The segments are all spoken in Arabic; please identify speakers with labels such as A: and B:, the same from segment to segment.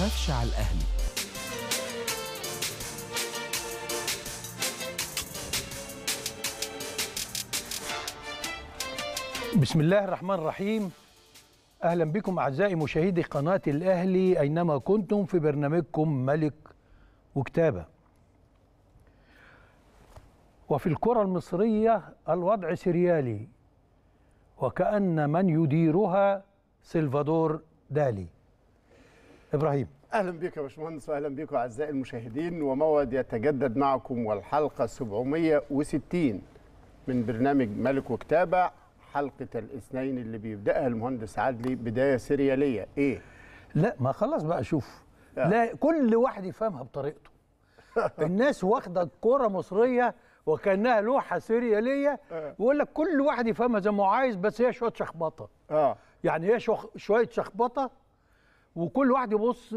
A: تخافش على الأهلي
B: بسم الله الرحمن الرحيم أهلا بكم أعزائي مشاهدي قناة الأهلي أينما كنتم في برنامجكم ملك وكتابة وفي الكرة المصرية الوضع سريالي وكأن من يديرها سلفادور دالي ابراهيم
C: اهلا بك يا باشمهندس واهلا بكم اعزائي المشاهدين وموعد يتجدد معكم والحلقه 760 من برنامج ملك وكتابه حلقه الاثنين اللي بيبداها المهندس عدلي بدايه سرياليه ايه لا ما خلاص بقى
B: شوف آه. لا كل واحد يفهمها بطريقته الناس واخده كره مصريه وكانها لوحه سرياليه ويقول آه. لك كل واحد يفهمها زي ما هو عايز بس هي شويه شخبطه اه يعني هي شويه شخبطه وكل واحد يبص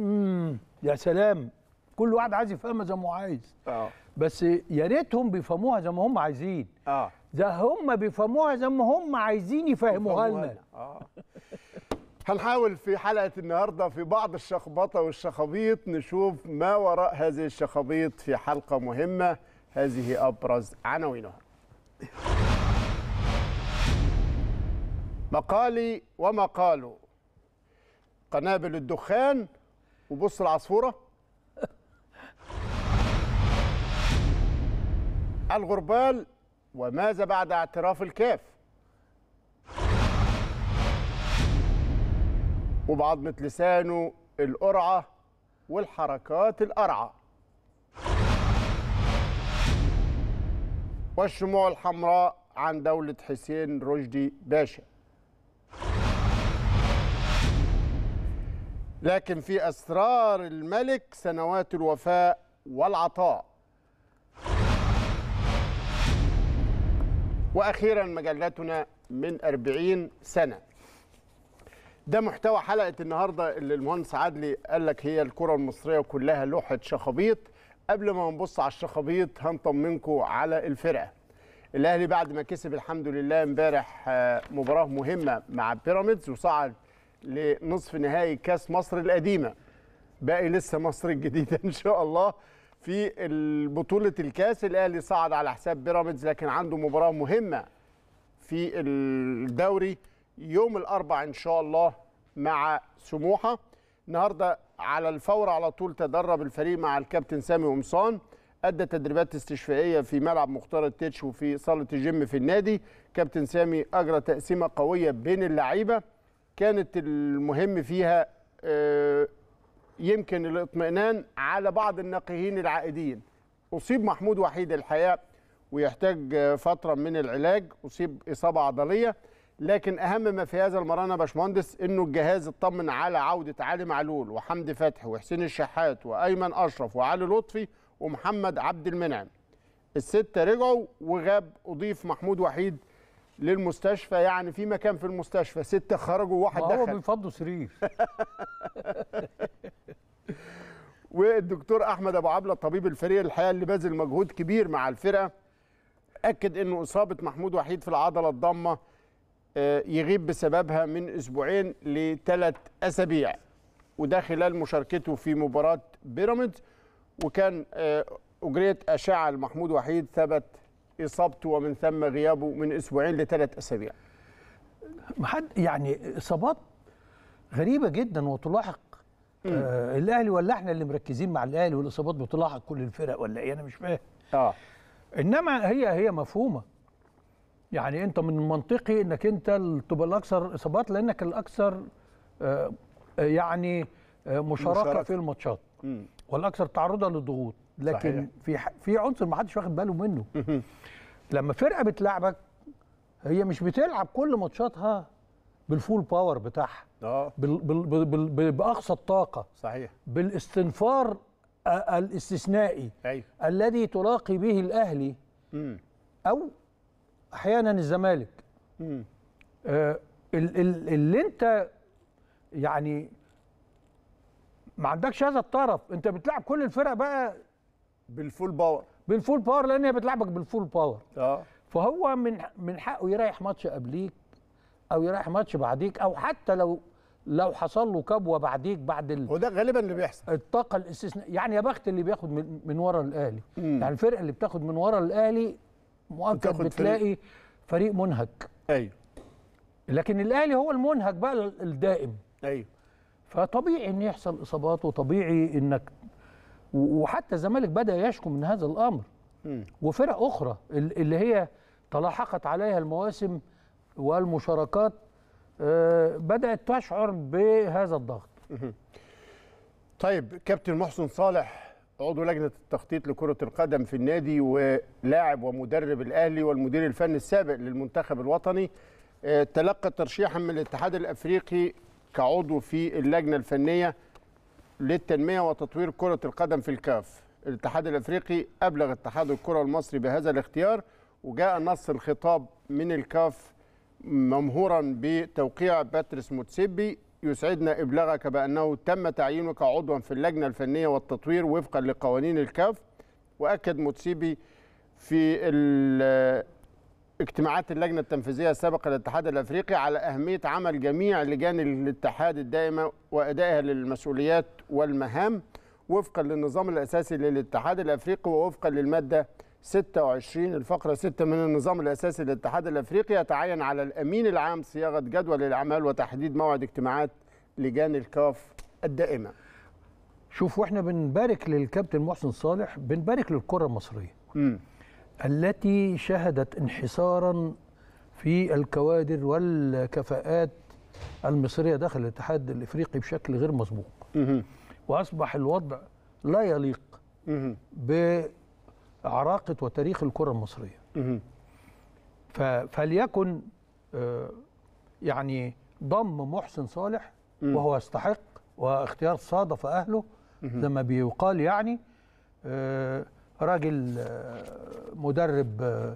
B: يا سلام كل واحد عايز يفهمها زي ما هو عايز اه بس يا ريتهم بيفهموها زي ما هم عايزين اه ده هم بيفهموها زي ما هم عايزين يفهموها
D: لنا اه
C: هنحاول في حلقة النهاردة في بعض الشخبطة والشخابيط نشوف ما وراء هذه الشخابيط في حلقة مهمة هذه أبرز عناوينها مقالي ومقاله قنابل الدخان وبص العصفوره الغربال وماذا بعد اعتراف الكاف وبعظمه لسانه القرعه والحركات القرعه والشموع الحمراء عن دوله حسين رشدي باشا لكن في أسرار الملك سنوات الوفاء والعطاء وأخيرا مجلتنا من أربعين سنة ده محتوى حلقة النهاردة اللي المهندس عدلي قال لك هي الكرة المصرية كلها لوحة شخابيط قبل ما نبص على الشخابيط هنطمنكم على الفرقة الأهلي بعد ما كسب الحمد لله امبارح آه، مباراة مهمة مع بيراميدز وصعد لنصف نهائي كاس مصر القديمه باقي لسه مصر الجديده ان شاء الله في بطوله الكاس الاهلي صعد على حساب بيراميدز لكن عنده مباراه مهمه في الدوري يوم الاربعاء ان شاء الله مع سموحه النهارده على الفور على طول تدرب الفريق مع الكابتن سامي قمصان ادى تدريبات استشفائيه في ملعب مختار التتش وفي صاله الجيم في النادي كابتن سامي اجرى تقسيمه قويه بين اللعيبه كانت المهم فيها آه، يمكن الاطمئنان على بعض الناقهين العائدين أصيب محمود وحيد الحقيقة ويحتاج فترة من العلاج أصيب إصابة عضلية لكن أهم ما في هذا المران يا باشمهندس إنه الجهاز اطمن على عودة علي معلول وحمدي فتحي وحسين الشحات وأيمن أشرف وعلي لطفي ومحمد عبد المنعم الستة رجعوا وغاب أضيف محمود وحيد للمستشفى يعني في مكان في المستشفى ستة خرجوا وواحد دخل هو بيفضوا سرير والدكتور احمد ابو عبله طبيب الفريق الحقيقه اللي باذل مجهود كبير مع الفرقه اكد انه اصابه محمود وحيد في العضله الضامه آه، يغيب بسببها من اسبوعين لثلاث اسابيع وده خلال مشاركته في مباراه بيراميدز وكان آه، اجريت اشعه لمحمود وحيد ثبت اصابته ومن ثم غيابه من اسبوعين لثلاث اسابيع
B: محد يعني اصابات غريبه جدا وتلاحق آه الاهلي ولا احنا اللي مركزين مع الاهلي والاصابات بتلاحق كل الفرق ولا ايه انا مش فاهم اه انما هي هي مفهومه يعني انت من المنطقي انك انت تبقى الاكثر اصابات لانك الاكثر آه, آه، يعني آه مشاركه مشاركة. في الماتشات والاكثر تعرضا للضغوط لكن صحيح. في ح... في عنصر ما حدش واخد باله منه لما فرقه بتلعبك هي مش بتلعب كل ماتشاتها بالفول باور بتاعها اه بال... بال... بال... باقصى الطاقه صحيح بالاستنفار الاستثنائي أيوه. الذي تلاقي به الاهلي مم. او احيانا الزمالك آه ال... ال... اللي انت يعني ما عندكش هذا الطرف انت بتلعب كل الفرق بقى بالفول باور بالفول باور لان هي بتلعبك بالفول باور اه فهو من من حقه يريح ماتش قبليك او يريح ماتش بعديك او حتى لو لو حصل له كبوه بعديك بعد ال... وده غالبا اللي بيحصل الطاقه الاستثناء يعني يا بخت اللي بياخد من, من ورا الاهلي يعني الفرقه اللي بتاخد من ورا الاهلي مؤكد بتلاقي فريق, فريق منهك ايوه لكن الاهلي هو المنهك بقى الدائم ايوه فطبيعي ان يحصل اصابات وطبيعي انك وحتى الزمالك بدا يشكو من هذا الامر وفرق اخرى اللي هي تلاحقت عليها المواسم والمشاركات آه، بدات تشعر بهذا الضغط
C: طيب كابتن محسن صالح عضو لجنه التخطيط لكره القدم في النادي ولاعب ومدرب الاهلي والمدير الفني السابق للمنتخب الوطني آه، تلقى ترشيحا من الاتحاد الافريقي كعضو في اللجنه الفنيه للتنمية وتطوير كرة القدم في الكاف الاتحاد الأفريقي أبلغ اتحاد الكرة المصري بهذا الاختيار وجاء نص الخطاب من الكاف ممهورا بتوقيع باتريس موتسيبي يسعدنا إبلاغك بأنه تم تعيينك عضوا في اللجنة الفنية والتطوير وفقا لقوانين الكاف وأكد موتسيبي في اجتماعات اللجنة التنفيذية السابقة للاتحاد الأفريقي على أهمية عمل جميع لجان الاتحاد الدائمة وأدائها للمسؤوليات والمهام وفقا للنظام الأساسي للاتحاد الأفريقي ووفقا للمادة 26 الفقرة 6 من النظام الأساسي للاتحاد الأفريقي يتعين على الأمين العام صياغة جدول الأعمال وتحديد موعد اجتماعات لجان الكاف الدائمة
B: شوف واحنا بنبارك للكابتن محسن صالح بنبارك للكرة المصرية م. التي شهدت انحسارا في الكوادر والكفاءات المصريه داخل الاتحاد الافريقي بشكل غير مسبوق واصبح الوضع لا يليق بعراقه وتاريخ الكره المصريه فليكن آه، يعني ضم محسن صالح وهو يستحق واختيار صادف اهله زي ما بيقال يعني آه، راجل آه، مدرب آه،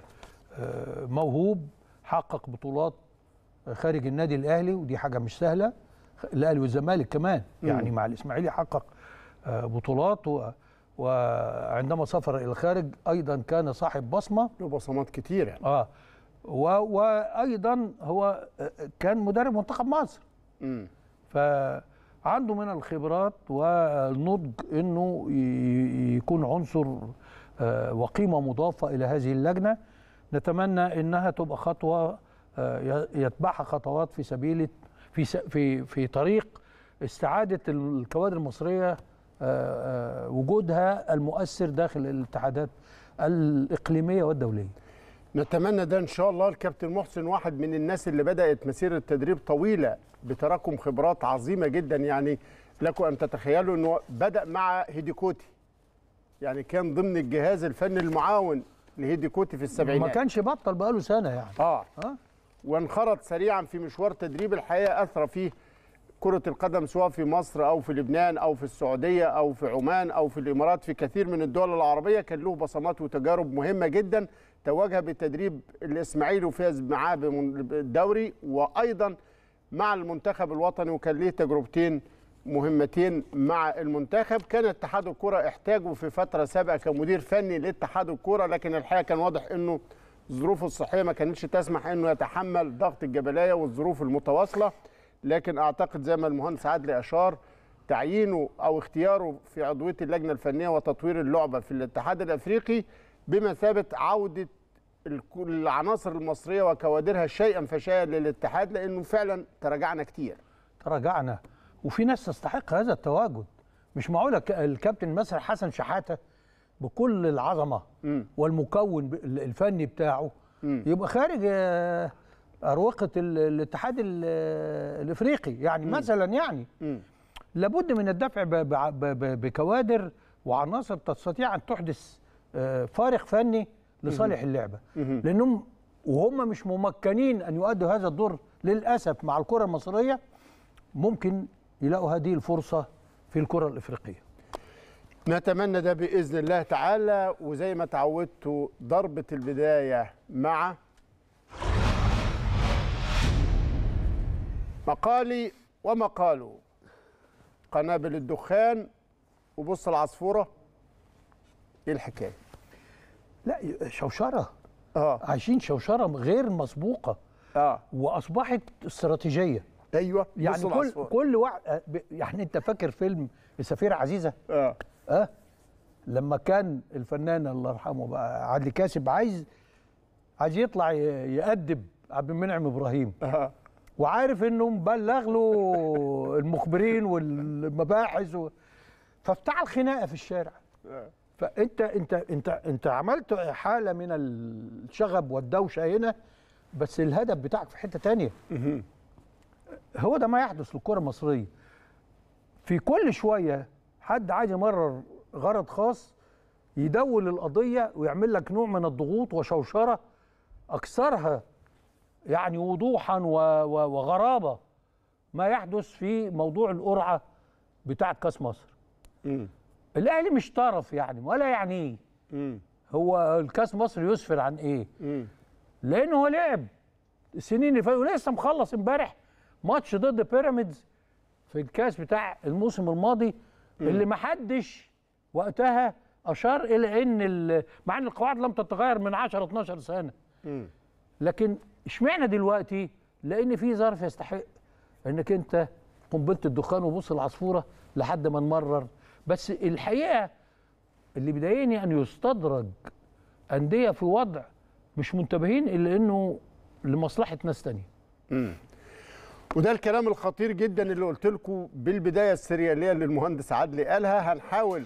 B: آه، موهوب حقق بطولات خارج النادي الاهلي ودي حاجه مش سهله الاهلي والزمالك كمان يعني مع الاسماعيلي حقق بطولات و وعندما سافر الى الخارج ايضا كان صاحب بصمه له بصمات يعني. اه و... وايضا هو كان مدرب منتخب مصر امم فعنده من الخبرات والنضج انه يكون عنصر آه، وقيمة مضافة إلى هذه اللجنة نتمنى إنها تبقى خطوة آه، يتبعها خطوات في سبيل في في في طريق استعادة الكوادر المصرية آه، وجودها المؤثر داخل الاتحادات الإقليمية
C: والدولية نتمنى ده ان شاء الله الكابتن محسن واحد من الناس اللي بدات مسيره تدريب طويله بتراكم خبرات عظيمه جدا يعني لكم ان تتخيلوا انه بدا مع هيديكوتي يعني كان ضمن الجهاز الفني المعاون لهيدي كوتي في السبعينات ما كانش
B: بطل بقاله سنه يعني
C: اه, آه. وانخرط سريعا في مشوار تدريب الحقيقه اثرى فيه كره القدم سواء في مصر او في لبنان او في السعوديه او في عمان او في الامارات في كثير من الدول العربيه كان له بصمات وتجارب مهمه جدا تواجه بتدريب الاسماعيلي وفاز معاه بالدوري وايضا مع المنتخب الوطني وكان ليه تجربتين مهمتين مع المنتخب كان اتحاد الكره احتاجه في فتره سابقه كمدير فني لاتحاد الكره لكن الحقيقه كان واضح انه ظروفه الصحيه ما كانتش تسمح انه يتحمل ضغط الجبليه والظروف المتواصله لكن اعتقد زي ما المهندس عدلي اشار تعيينه او اختياره في عضويه اللجنه الفنيه وتطوير اللعبه في الاتحاد الافريقي بمثابه عوده العناصر المصريه وكوادرها شيئا فشيئا للاتحاد لانه
B: فعلا تراجعنا كتير تراجعنا وفي ناس تستحق هذا التواجد مش معقول الكابتن مثلا حسن شحاته بكل العظمه م. والمكون الفني بتاعه م. يبقى خارج آه، اروقه الاتحاد الافريقي يعني م. مثلا يعني م. لابد من الدفع بكوادر وعناصر تستطيع ان تحدث آه، فارق فني لصالح اللعبه لانهم وهم مش ممكنين ان يؤدوا هذا الدور للاسف مع الكره المصريه ممكن يلاقوا هذه الفرصة في الكرة الإفريقية نتمنى ده بإذن الله تعالى وزي ما تعودتوا
C: ضربة البداية مع مقالي ومقاله قنابل الدخان
B: وبص العصفورة إيه الحكاية لا شوشرة آه. عايشين شوشرة غير مسبوقة آه. وأصبحت استراتيجية ايوه يعني كل العصفور. كل واحد آه، يعني انت فاكر فيلم السفيره عزيزه اه اه لما كان الفنان الله يرحمه بقى عدلي كاسب عايز عايز يطلع يأدب عبد المنعم ابراهيم آه. وعارف انه مبلغ له المخبرين والمباحث و... فافتعل خناقه في الشارع آه. فانت انت انت انت عملت حاله من الشغب والدوشه هنا بس الهدف بتاعك في حته تانية هو ده ما يحدث للكره المصريه في كل شويه حد عايز يمرر غرض خاص يدول القضيه ويعمل لك نوع من الضغوط وشوشره اكثرها يعني وضوحا وغرابه ما يحدث في موضوع القرعه بتاع كاس مصر الاهلي مش طرف يعني ولا يعني ايه هو الكاس مصر يسفر عن ايه لانه هو لعب السنين اللي فاتت ولسه مخلص امبارح ماتش ضد بيراميدز في الكاس بتاع الموسم الماضي اللي ما حدش وقتها اشار الى ان مع ان القواعد لم تتغير من 10 12 سنه لكن اشمعنى دلوقتي لان في ظرف يستحق انك انت قنبله الدخان وبص العصفوره لحد ما نمرر بس الحقيقه اللي بيضايقني ان يستدرج انديه في وضع مش منتبهين الا انه لمصلحه ناس تانية
C: وده الكلام الخطير جدا اللي قلت لكم بالبدايه السرياليه اللي المهندس عدلي قالها هنحاول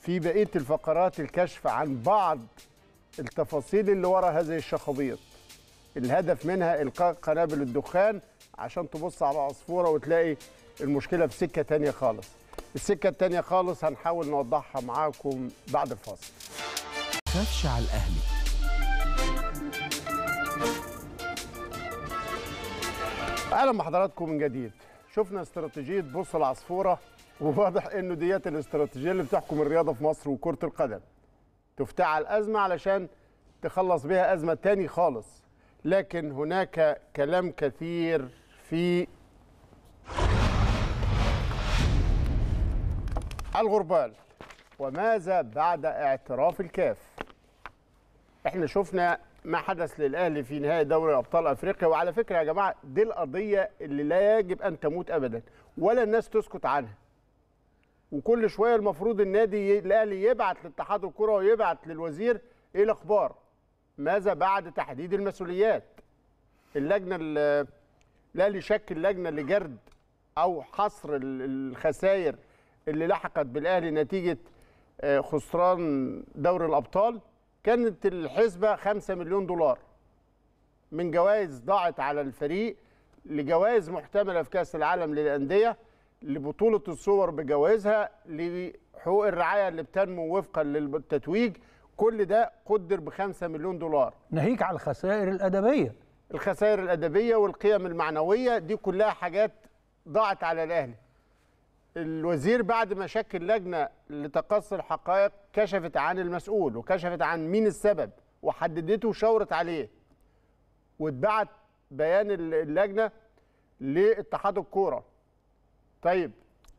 C: في بقيه الفقرات الكشف عن بعض التفاصيل اللي وراء هذه الشخابيط الهدف منها القاء قنابل الدخان عشان تبص على عصفوره وتلاقي المشكله في سكه تانية خالص السكه التانية خالص هنحاول نوضحها معاكم بعد الفاصل
A: خفش على الاهلي
C: اهلا بحضراتكم من جديد شفنا استراتيجيه بص العصفوره وواضح انه ديت الاستراتيجيه اللي بتحكم الرياضه في مصر وكره القدم تفتعل ازمه علشان تخلص بيها ازمه تاني خالص لكن هناك كلام كثير في الغربال وماذا بعد اعتراف الكاف احنا شفنا ما حدث للاهلي في نهائي دوري ابطال افريقيا وعلى فكره يا جماعه دي القضيه اللي لا يجب ان تموت ابدا ولا الناس تسكت عنها وكل شويه المفروض النادي الاهلي يبعت لاتحاد الكره ويبعت للوزير ايه الاخبار ماذا بعد تحديد المسؤوليات اللجنه الاهلي شكل لجنه لجرد او حصر الخسائر اللي لحقت بالاهلي نتيجه آه، خسران دوري الابطال كانت الحسبة 5 مليون دولار من جوائز ضاعت على الفريق لجوائز محتملة في كأس العالم للأندية لبطولة الصور بجوائزها لحقوق الرعاية اللي بتنمو وفقا للتتويج كل ده قدر ب 5 مليون دولار
B: ناهيك على الخسائر
C: الأدبية الخسائر الأدبية والقيم المعنوية دي كلها حاجات ضاعت على الأهلي الوزير بعد ما شكل لجنه لتقصي الحقائق كشفت عن المسؤول وكشفت عن مين السبب وحددته وشاورت عليه واتبعت بيان اللجنه لاتحاد الكوره طيب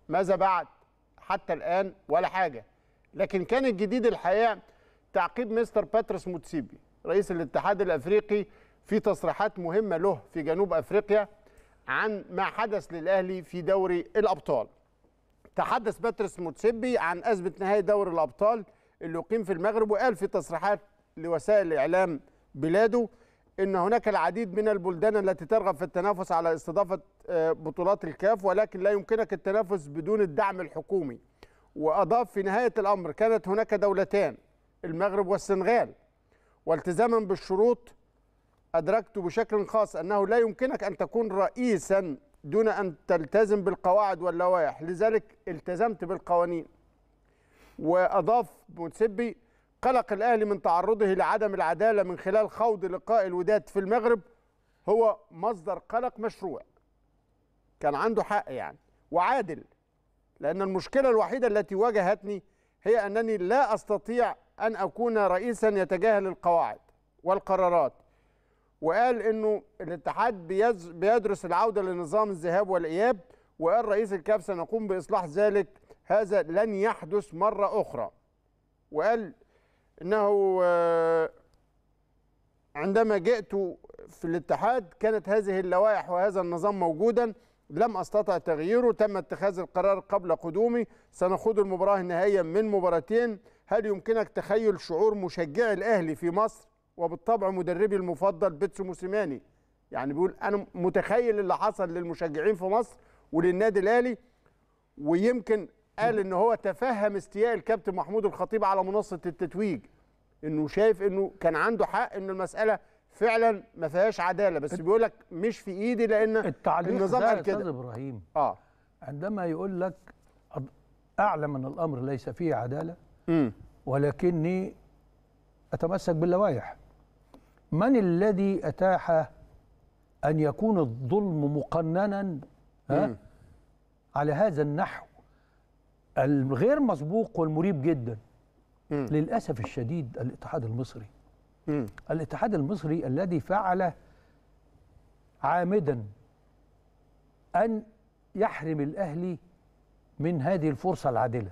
C: ماذا بعد حتى الان ولا حاجه لكن كان الجديد الحقيقه تعقيب مستر باتريس موتسيبي رئيس الاتحاد الافريقي في تصريحات مهمه له في جنوب افريقيا عن ما حدث للاهلي في دوري الابطال تحدث باترس موتسيبي عن أزمة نهائي دوري الأبطال اللي يقيم في المغرب وقال في تصريحات لوسائل الإعلام بلاده ان هناك العديد من البلدان التي ترغب في التنافس على استضافه آه، بطولات الكاف ولكن لا يمكنك التنافس بدون الدعم الحكومي واضاف في نهايه الامر كانت هناك دولتان المغرب والسنغال والتزاما بالشروط ادركت بشكل خاص انه لا يمكنك ان تكون رئيسا دون أن تلتزم بالقواعد واللوائح لذلك التزمت بالقوانين وأضاف متسبي قلق الأهلي من تعرضه لعدم العدالة من خلال خوض لقاء الوداد في المغرب هو مصدر قلق مشروع كان عنده حق يعني وعادل لأن المشكلة الوحيدة التي واجهتني هي أنني لا أستطيع أن أكون رئيسا يتجاهل القواعد والقرارات وقال انه الاتحاد بيدرس العوده لنظام الذهاب والاياب وقال رئيس الكاف سنقوم باصلاح ذلك هذا لن يحدث مره اخرى وقال انه آه، عندما جئت في الاتحاد كانت هذه اللوائح وهذا النظام موجودا لم استطع تغييره تم اتخاذ القرار قبل قدومي سنخوض المباراه النهائيه من مباراتين هل يمكنك تخيل شعور مشجعي الاهلي في مصر وبالطبع مدربي المفضل بيتسو موسيماني يعني بيقول انا متخيل اللي حصل للمشجعين في مصر وللنادي الاهلي ويمكن قال ان هو تفهم استياء الكابتن محمود الخطيب على منصه التتويج انه شايف انه كان عنده حق ان المساله فعلا ما فيهاش عداله بس بيقول لك مش في ايدي لان
B: النظام قال كده ابراهيم اه عندما يقول لك اعلم ان الامر ليس فيه عداله ولكني اتمسك باللوائح من الذي أتاح أن يكون الظلم مقننا ها على هذا النحو الغير مسبوق والمريب جدا للأسف الشديد الاتحاد المصري الاتحاد المصري الذي فعل عامدا أن يحرم الأهلي من هذه الفرصة العادلة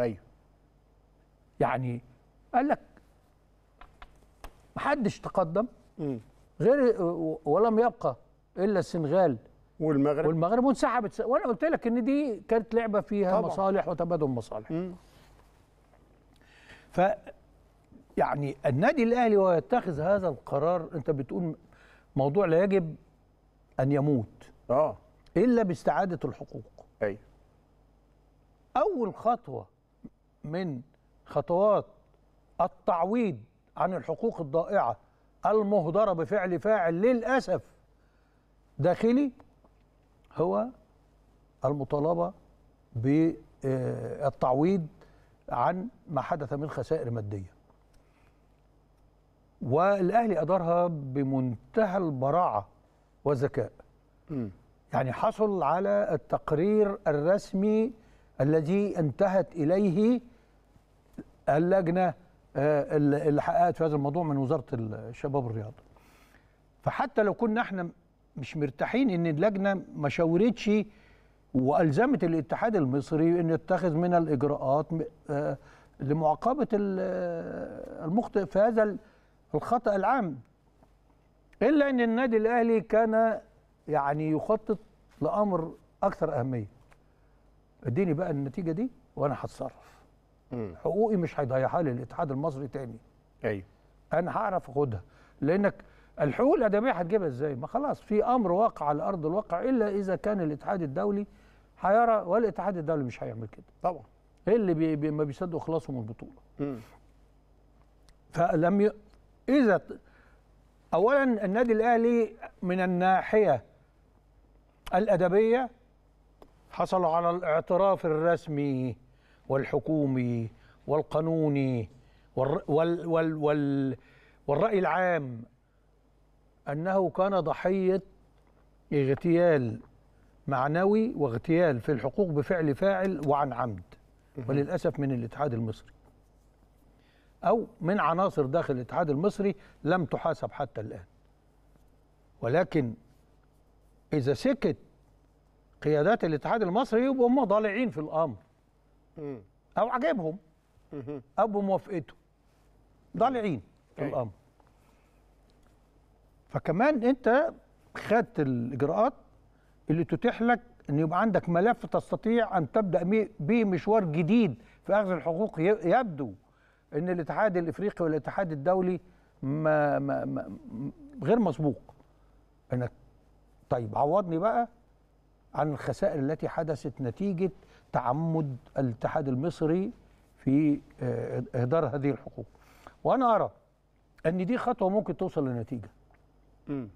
B: أيوه يعني قال لك محدش تقدم غير ولم يبقى الا السنغال والمغرب والمغرب وانسحبت وانا قلت لك ان دي كانت لعبه فيها طبعا. مصالح وتبادل مصالح مم. ف يعني النادي الاهلي ويتخذ هذا القرار انت بتقول موضوع لا يجب ان يموت اه الا باستعاده الحقوق ايوه اول خطوه من خطوات التعويض عن الحقوق الضائعة المهدرة بفعل فاعل للأسف داخلي هو المطالبة بالتعويض عن ما حدث من خسائر مادية والأهلي أدارها بمنتهى البراعة وذكاء يعني حصل على التقرير الرسمي الذي انتهت إليه اللجنة آه، اللي حققت في هذا الموضوع من وزاره الشباب والرياضه. فحتى لو كنا احنا مش مرتاحين ان اللجنه ما شاورتش والزمت الاتحاد المصري ان يتخذ من الاجراءات آه، لمعاقبه آه، المخطئ في هذا الخطا العام الا ان النادي الاهلي كان يعني يخطط لامر اكثر اهميه اديني بقى النتيجه دي وانا هتصرف حقوقي مش هيضيعها لي الاتحاد المصري تاني ايوه انا هعرف اخدها لانك الحقوق الادميه هتجيبها ازاي ما خلاص في امر واقع على ارض الواقع الا اذا كان الاتحاد الدولي هيرى والاتحاد الدولي مش هيعمل كده طبعا اللي بي بي ما بيصدقوا خلاصهم من البطوله فلم ي... اذا اولا النادي الاهلي من الناحيه الادبيه حصلوا على الاعتراف الرسمي والحكومي والقانوني وال وال وال والرأي العام أنه كان ضحية اغتيال معنوي واغتيال في الحقوق بفعل فاعل وعن عمد وللأسف من الاتحاد المصري أو من عناصر داخل الاتحاد المصري لم تحاسب حتى الآن ولكن إذا سكت قيادات الاتحاد المصري يبقوا هم ضالعين في الأمر او عجبهم او بموافقته ضالعين في أيوه. الامر فكمان انت خدت الاجراءات اللي تتيح لك ان يبقى عندك ملف تستطيع ان تبدا به مشوار جديد في اخذ الحقوق يبدو ان الاتحاد الافريقي والاتحاد الدولي ما ما ما غير مسبوق انك طيب عوضني بقى عن الخسائر التي حدثت نتيجه تعمد الاتحاد المصري في آه، إهدار هذه الحقوق وأنا أرى أن دي خطوة ممكن توصل لنتيجة م.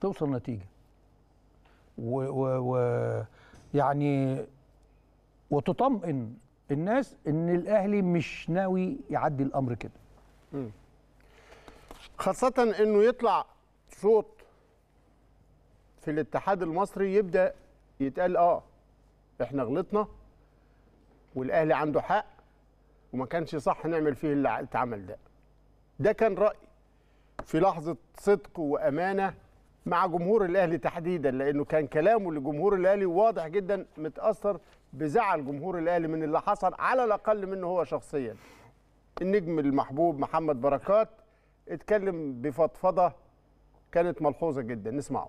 B: توصل نتيجة و, و, و يعني وتطمئن الناس ان الاهلي مش ناوي يعدي الامر كده م. خاصة انه يطلع صوت في
C: الاتحاد المصري يبدأ يتقال اه احنا غلطنا والاهلي عنده حق وما كانش صح نعمل فيه اللي اتعمل ده ده كان راي في لحظه صدق وامانه مع جمهور الاهلي تحديدا لانه كان كلامه لجمهور الاهلي واضح جدا متاثر بزعل جمهور الاهلي من اللي حصل على الاقل منه هو شخصيا النجم المحبوب محمد بركات اتكلم بفضفضه كانت ملحوظه جدا نسمعه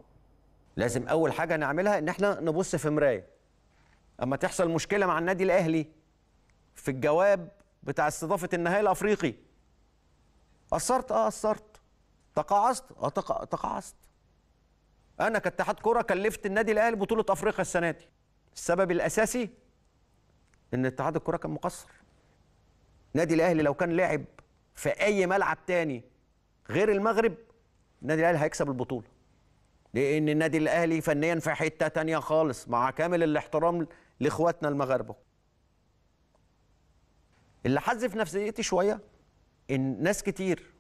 E: لازم اول حاجه نعملها ان احنا نبص في مرايه اما تحصل مشكله مع النادي الاهلي في الجواب بتاع استضافه النهائي الافريقي اثرت اه اثرت تقاعست اه تقاعست انا كاتحاد كره كلفت النادي الاهلي بطوله افريقيا السنه دي السبب الاساسي ان اتحاد الكره كان مقصر النادي الاهلي لو كان لعب في اي ملعب تاني غير المغرب النادي الاهلي هيكسب البطوله لان النادي الاهلي فنيا في حته تانية خالص مع كامل الاحترام لاخواتنا المغاربه اللي حز في نفسيتي شويه ان ناس كتير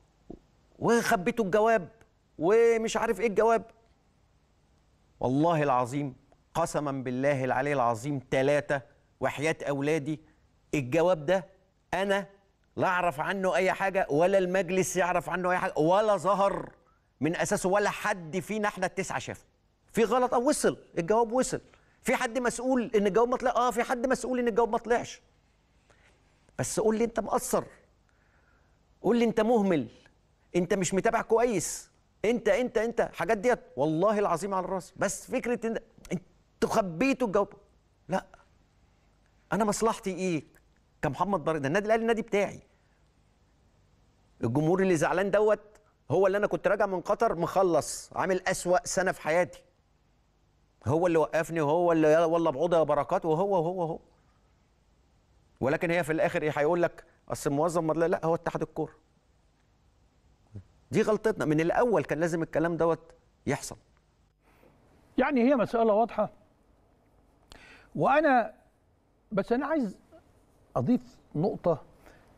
E: وخبيتوا الجواب ومش عارف ايه الجواب والله العظيم قسما بالله العلي العظيم ثلاثة وحياة أولادي الجواب ده أنا لا أعرف عنه أي حاجة ولا المجلس يعرف عنه أي حاجة ولا ظهر من أساسه ولا حد فينا إحنا التسعة شافه في غلط أو وصل الجواب وصل في حد مسؤول ان الجواب ما طلع اه في حد مسؤول ان الجواب ما طلعش بس قول لي انت مقصر قول لي انت مهمل انت مش متابع كويس انت انت انت حاجات ديت والله العظيم على راسي بس فكره ان انتوا خبيتوا الجواب لا انا مصلحتي ايه كمحمد بركات ده النادي الاهلي النادي بتاعي الجمهور اللي زعلان دوت هو اللي انا كنت راجع من قطر مخلص عامل اسوا سنه في حياتي هو اللي وقفني وهو اللي والله بعوضه يا بركات وهو وهو هو ولكن هي في الاخر ايه هيقول لك اصل المنظم لا هو اتحاد الكوره دي غلطتنا من الاول كان لازم الكلام دوت يحصل
B: يعني هي مساله واضحه وانا بس انا عايز اضيف نقطه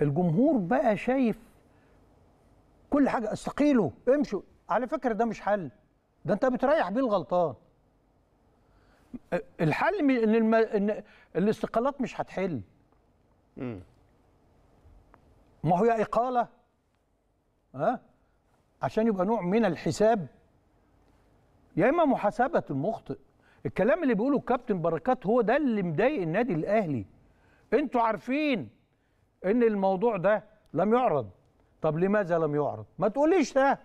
B: الجمهور بقى شايف كل حاجه استقيلوا امشوا على فكره ده مش حل ده انت بتريح بيه الغلطان الحل ان, الم... إن الاستقالات مش هتحل ما هو يا اقاله ها عشان يبقى نوع من الحساب يا اما محاسبه المخطئ الكلام اللي بيقوله الكابتن بركات هو ده اللي مضايق النادي الاهلي انتوا عارفين ان الموضوع ده لم يعرض طب لماذا لم يعرض ما تقوليش ده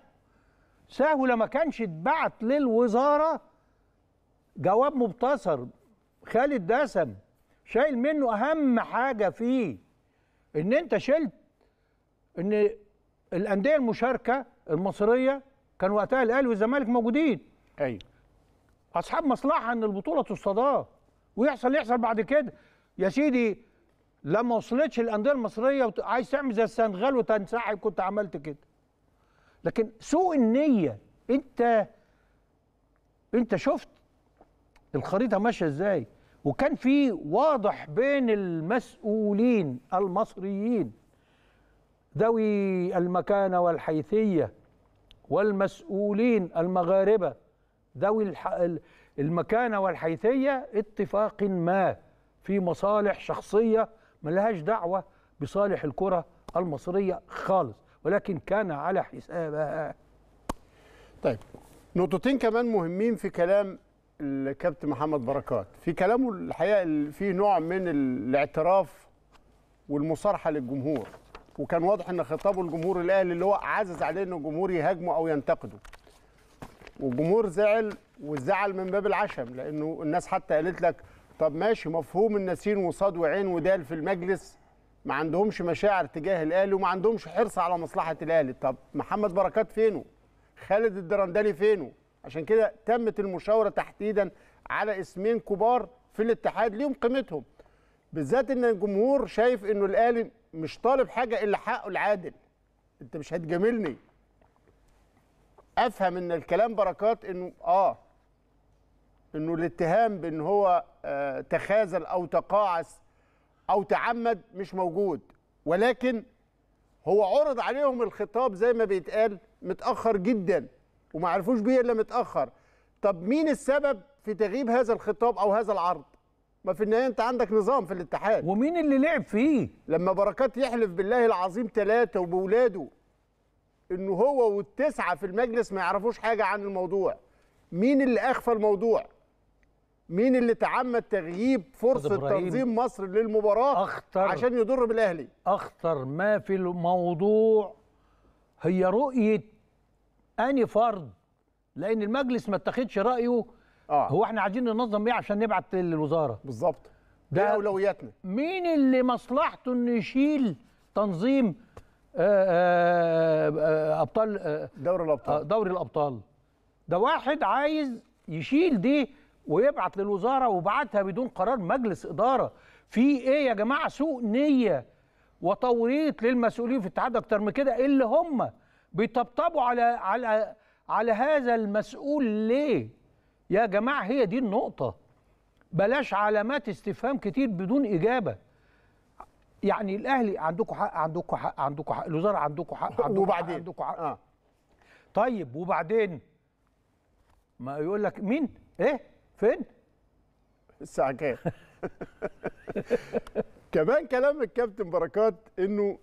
B: سهو ما كانش اتبعت للوزاره جواب مبتصر خالد دسم شايل منه اهم حاجه فيه ان انت شلت ان الانديه المشاركه المصريه كان وقتها الاهلي والزمالك موجودين ايوه اصحاب مصلحه ان البطوله تستضاف ويحصل يحصل بعد كده يا سيدي لما وصلتش الانديه المصريه عايز تعمل زي السنغال وتنسحب كنت عملت كده لكن سوء النيه انت انت شفت الخريطه ماشيه ازاي وكان في واضح بين المسؤولين المصريين ذوي المكانه والحيثيه والمسؤولين المغاربه ذوي المكانه والحيثيه اتفاق ما في مصالح شخصيه ملهاش دعوه بصالح الكره المصريه خالص ولكن كان على حسابها طيب نقطتين كمان مهمين في كلام
C: الكابتن محمد بركات في كلامه الحقيقه في نوع من الاعتراف والمصارحه للجمهور وكان واضح ان خطابه لجمهور الاهلي اللي هو عزز عليه ان الجمهور يهاجمه او ينتقده والجمهور زعل والزعل من باب العشم لانه الناس حتى قالت لك طب ماشي مفهوم ان وصاد وعين ودال في المجلس ما عندهمش مشاعر تجاه الاهلي وما عندهمش حرص على مصلحه الاهلي طب محمد بركات فينه خالد الدرندلي فينه عشان كده تمت المشاوره تحديدا على اسمين كبار في الاتحاد ليهم قيمتهم بالذات ان الجمهور شايف انه الاهلي مش طالب حاجه الا حقه العادل انت مش هتجاملني افهم ان الكلام بركات انه اه انه الاتهام بان هو آه تخاذل او تقاعس او تعمد مش موجود ولكن هو عرض عليهم الخطاب زي ما بيتقال متاخر جدا وما عرفوش بيه الا متاخر طب مين السبب في تغييب هذا الخطاب او هذا العرض ما في النهايه انت عندك نظام في الاتحاد ومين اللي لعب فيه لما بركات يحلف بالله العظيم ثلاثه وبولاده انه هو والتسعه في المجلس ما يعرفوش حاجه عن الموضوع مين اللي اخفى الموضوع مين اللي تعمد تغييب فرصه تنظيم مصر للمباراه أخطر
B: عشان يضر بالاهلي اخطر ما في الموضوع هي رؤيه اني فرض لان المجلس ما اتخذش رايه آه. هو احنا عايزين ننظم ايه عشان نبعت للوزاره بالظبط ده اولوياتنا مين اللي مصلحته انه يشيل تنظيم آآ آه، آآ آه، آه، ابطال دوري الابطال دوري الابطال ده واحد عايز يشيل دي ويبعت للوزاره وبعتها بدون قرار مجلس اداره في ايه يا جماعه سوء نيه وتوريط للمسؤولين في الاتحاد اكتر من كده اللي هم بيطبطبوا على على على هذا المسؤول ليه يا جماعه هي دي النقطه بلاش علامات استفهام كتير بدون اجابه يعني الاهلي عندكم حق عندكم حق عندكم حق الوزاره عندكم حق عندكم وبعدين حق عندكم حق آه. طيب وبعدين ما يقول لك مين ايه فين الساعه كام كمان
C: كلام الكابتن بركات انه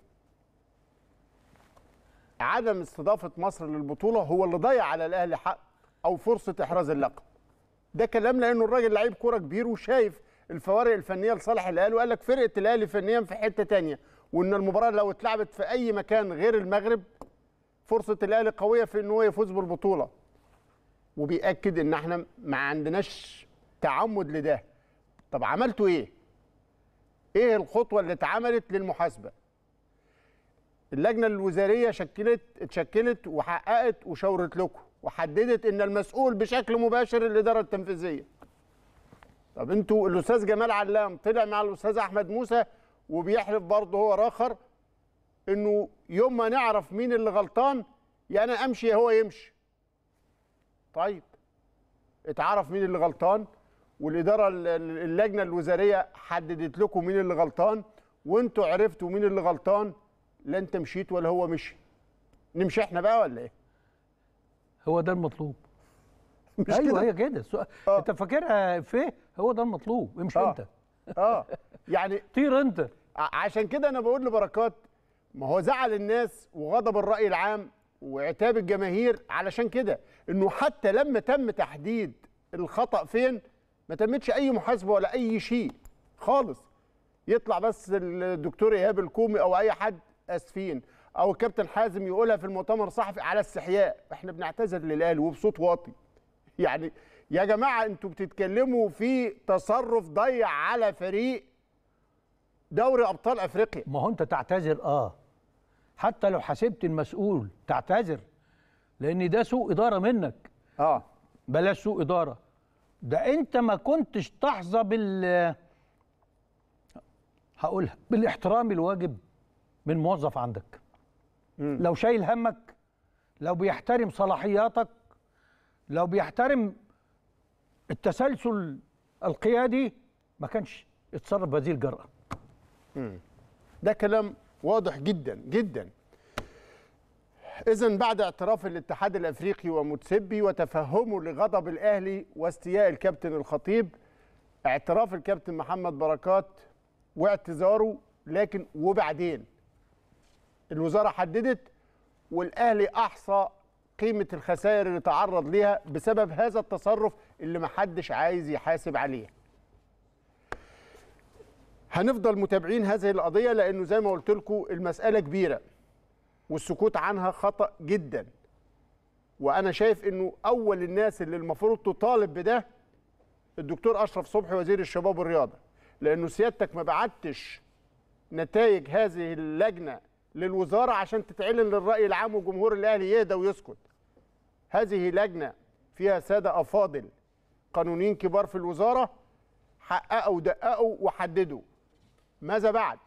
C: عدم استضافه مصر للبطوله هو اللي ضيع على الاهلي حق او فرصه احراز اللقب ده كلام لانه الراجل لعيب كوره كبير وشايف الفوارق الفنيه لصالح الاهلي وقال لك فرقه الاهلي فنيا في حته ثانيه وان المباراه لو اتلعبت في اي مكان غير المغرب فرصه الاهلي قويه في ان هو يفوز بالبطوله وبياكد ان احنا ما عندناش تعمد لده طب عملتوا ايه ايه الخطوه اللي اتعملت للمحاسبه اللجنه الوزاريه شكلت اتشكلت وحققت وشاورت لكم وحددت ان المسؤول بشكل مباشر الاداره التنفيذيه طب انتوا الاستاذ جمال علام طلع مع الاستاذ احمد موسى وبيحلف برضه هو راخر انه يوم ما نعرف مين اللي غلطان يا يعني انا امشي هو يمشي طيب اتعرف مين اللي غلطان والاداره اللجنه الوزاريه حددت لكم مين اللي غلطان وانتوا عرفتوا مين اللي غلطان لا انت مشيت ولا هو مشي نمشي احنا
B: بقى ولا ايه هو ده المطلوب مش ايوه كده. هي كده السؤال آه. انت فاكرها فيه هو ده المطلوب امشي آه. انت اه يعني طير انت
C: عشان كده انا بقول لبركات ما هو زعل الناس وغضب الراي العام وعتاب الجماهير علشان كده انه حتى لما تم تحديد الخطا فين ما تمتش اي محاسبه ولا اي شيء خالص يطلع بس الدكتور ايهاب الكومي او اي حد اسفين او الكابتن حازم يقولها في المؤتمر الصحفي على استحياء احنا بنعتذر للاهلي وبصوت واطي يعني يا جماعه انتوا
B: بتتكلموا في تصرف ضيع على فريق دوري ابطال افريقيا ما هو انت تعتذر اه حتى لو حسبت المسؤول تعتذر لان ده سوء اداره منك اه بلاش سوء اداره ده انت ما كنتش تحظى بال هقولها بالاحترام الواجب من موظف عندك م. لو شايل همك لو بيحترم صلاحياتك لو بيحترم التسلسل القيادي ما كانش اتصرف بهذه الجرأة ده كلام واضح جدا جدا إذا
C: بعد اعتراف الاتحاد الأفريقي ومتسبي وتفهمه لغضب الأهلي واستياء الكابتن الخطيب اعتراف الكابتن محمد بركات واعتذاره لكن وبعدين الوزاره حددت والاهلي احصى قيمه الخسائر اللي تعرض ليها بسبب هذا التصرف اللي محدش عايز يحاسب عليه هنفضل متابعين هذه القضيه لانه زي ما قلت لكم المساله كبيره والسكوت عنها خطا جدا وانا شايف انه اول الناس اللي المفروض تطالب بده الدكتور اشرف صبحي وزير الشباب والرياضه لانه سيادتك ما بعتش نتائج هذه اللجنه للوزاره عشان تتعلن للراي العام وجمهور الاهلي يهدى ويسكت. هذه لجنه فيها ساده افاضل قانونيين كبار في الوزاره حققوا ودققوا وحددوا. ماذا بعد؟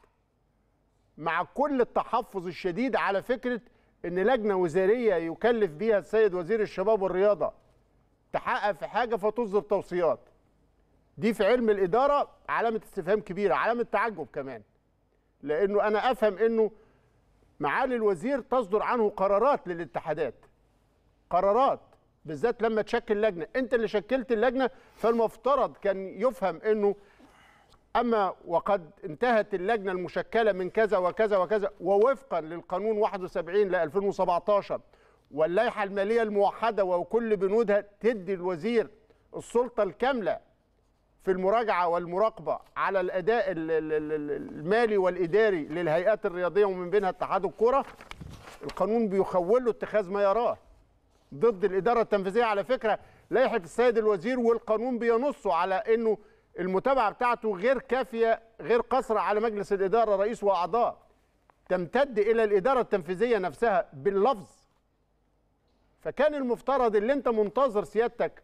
C: مع كل التحفظ الشديد على فكره ان لجنه وزاريه يكلف بها السيد وزير الشباب والرياضه تحقق في حاجه فتصدر توصيات. دي في علم الاداره علامه استفهام كبيره، علامه تعجب كمان. لانه انا افهم انه معالي الوزير تصدر عنه قرارات للاتحادات قرارات بالذات لما تشكل لجنه انت اللي شكلت اللجنه فالمفترض كان يفهم انه اما وقد انتهت اللجنه المشكله من كذا وكذا وكذا ووفقا للقانون 71 ل 2017 واللائحه الماليه الموحده وكل بنودها تدي الوزير السلطه الكامله في المراجعه والمراقبه على الاداء المالي والاداري للهيئات الرياضيه ومن بينها اتحاد الكره القانون بيخول له اتخاذ ما يراه ضد الاداره التنفيذيه على فكره لائحه السيد الوزير والقانون بينص على انه المتابعه بتاعته غير كافيه غير قاصره على مجلس الاداره رئيس واعضاء تمتد الى الاداره التنفيذيه نفسها باللفظ فكان المفترض اللي انت منتظر سيادتك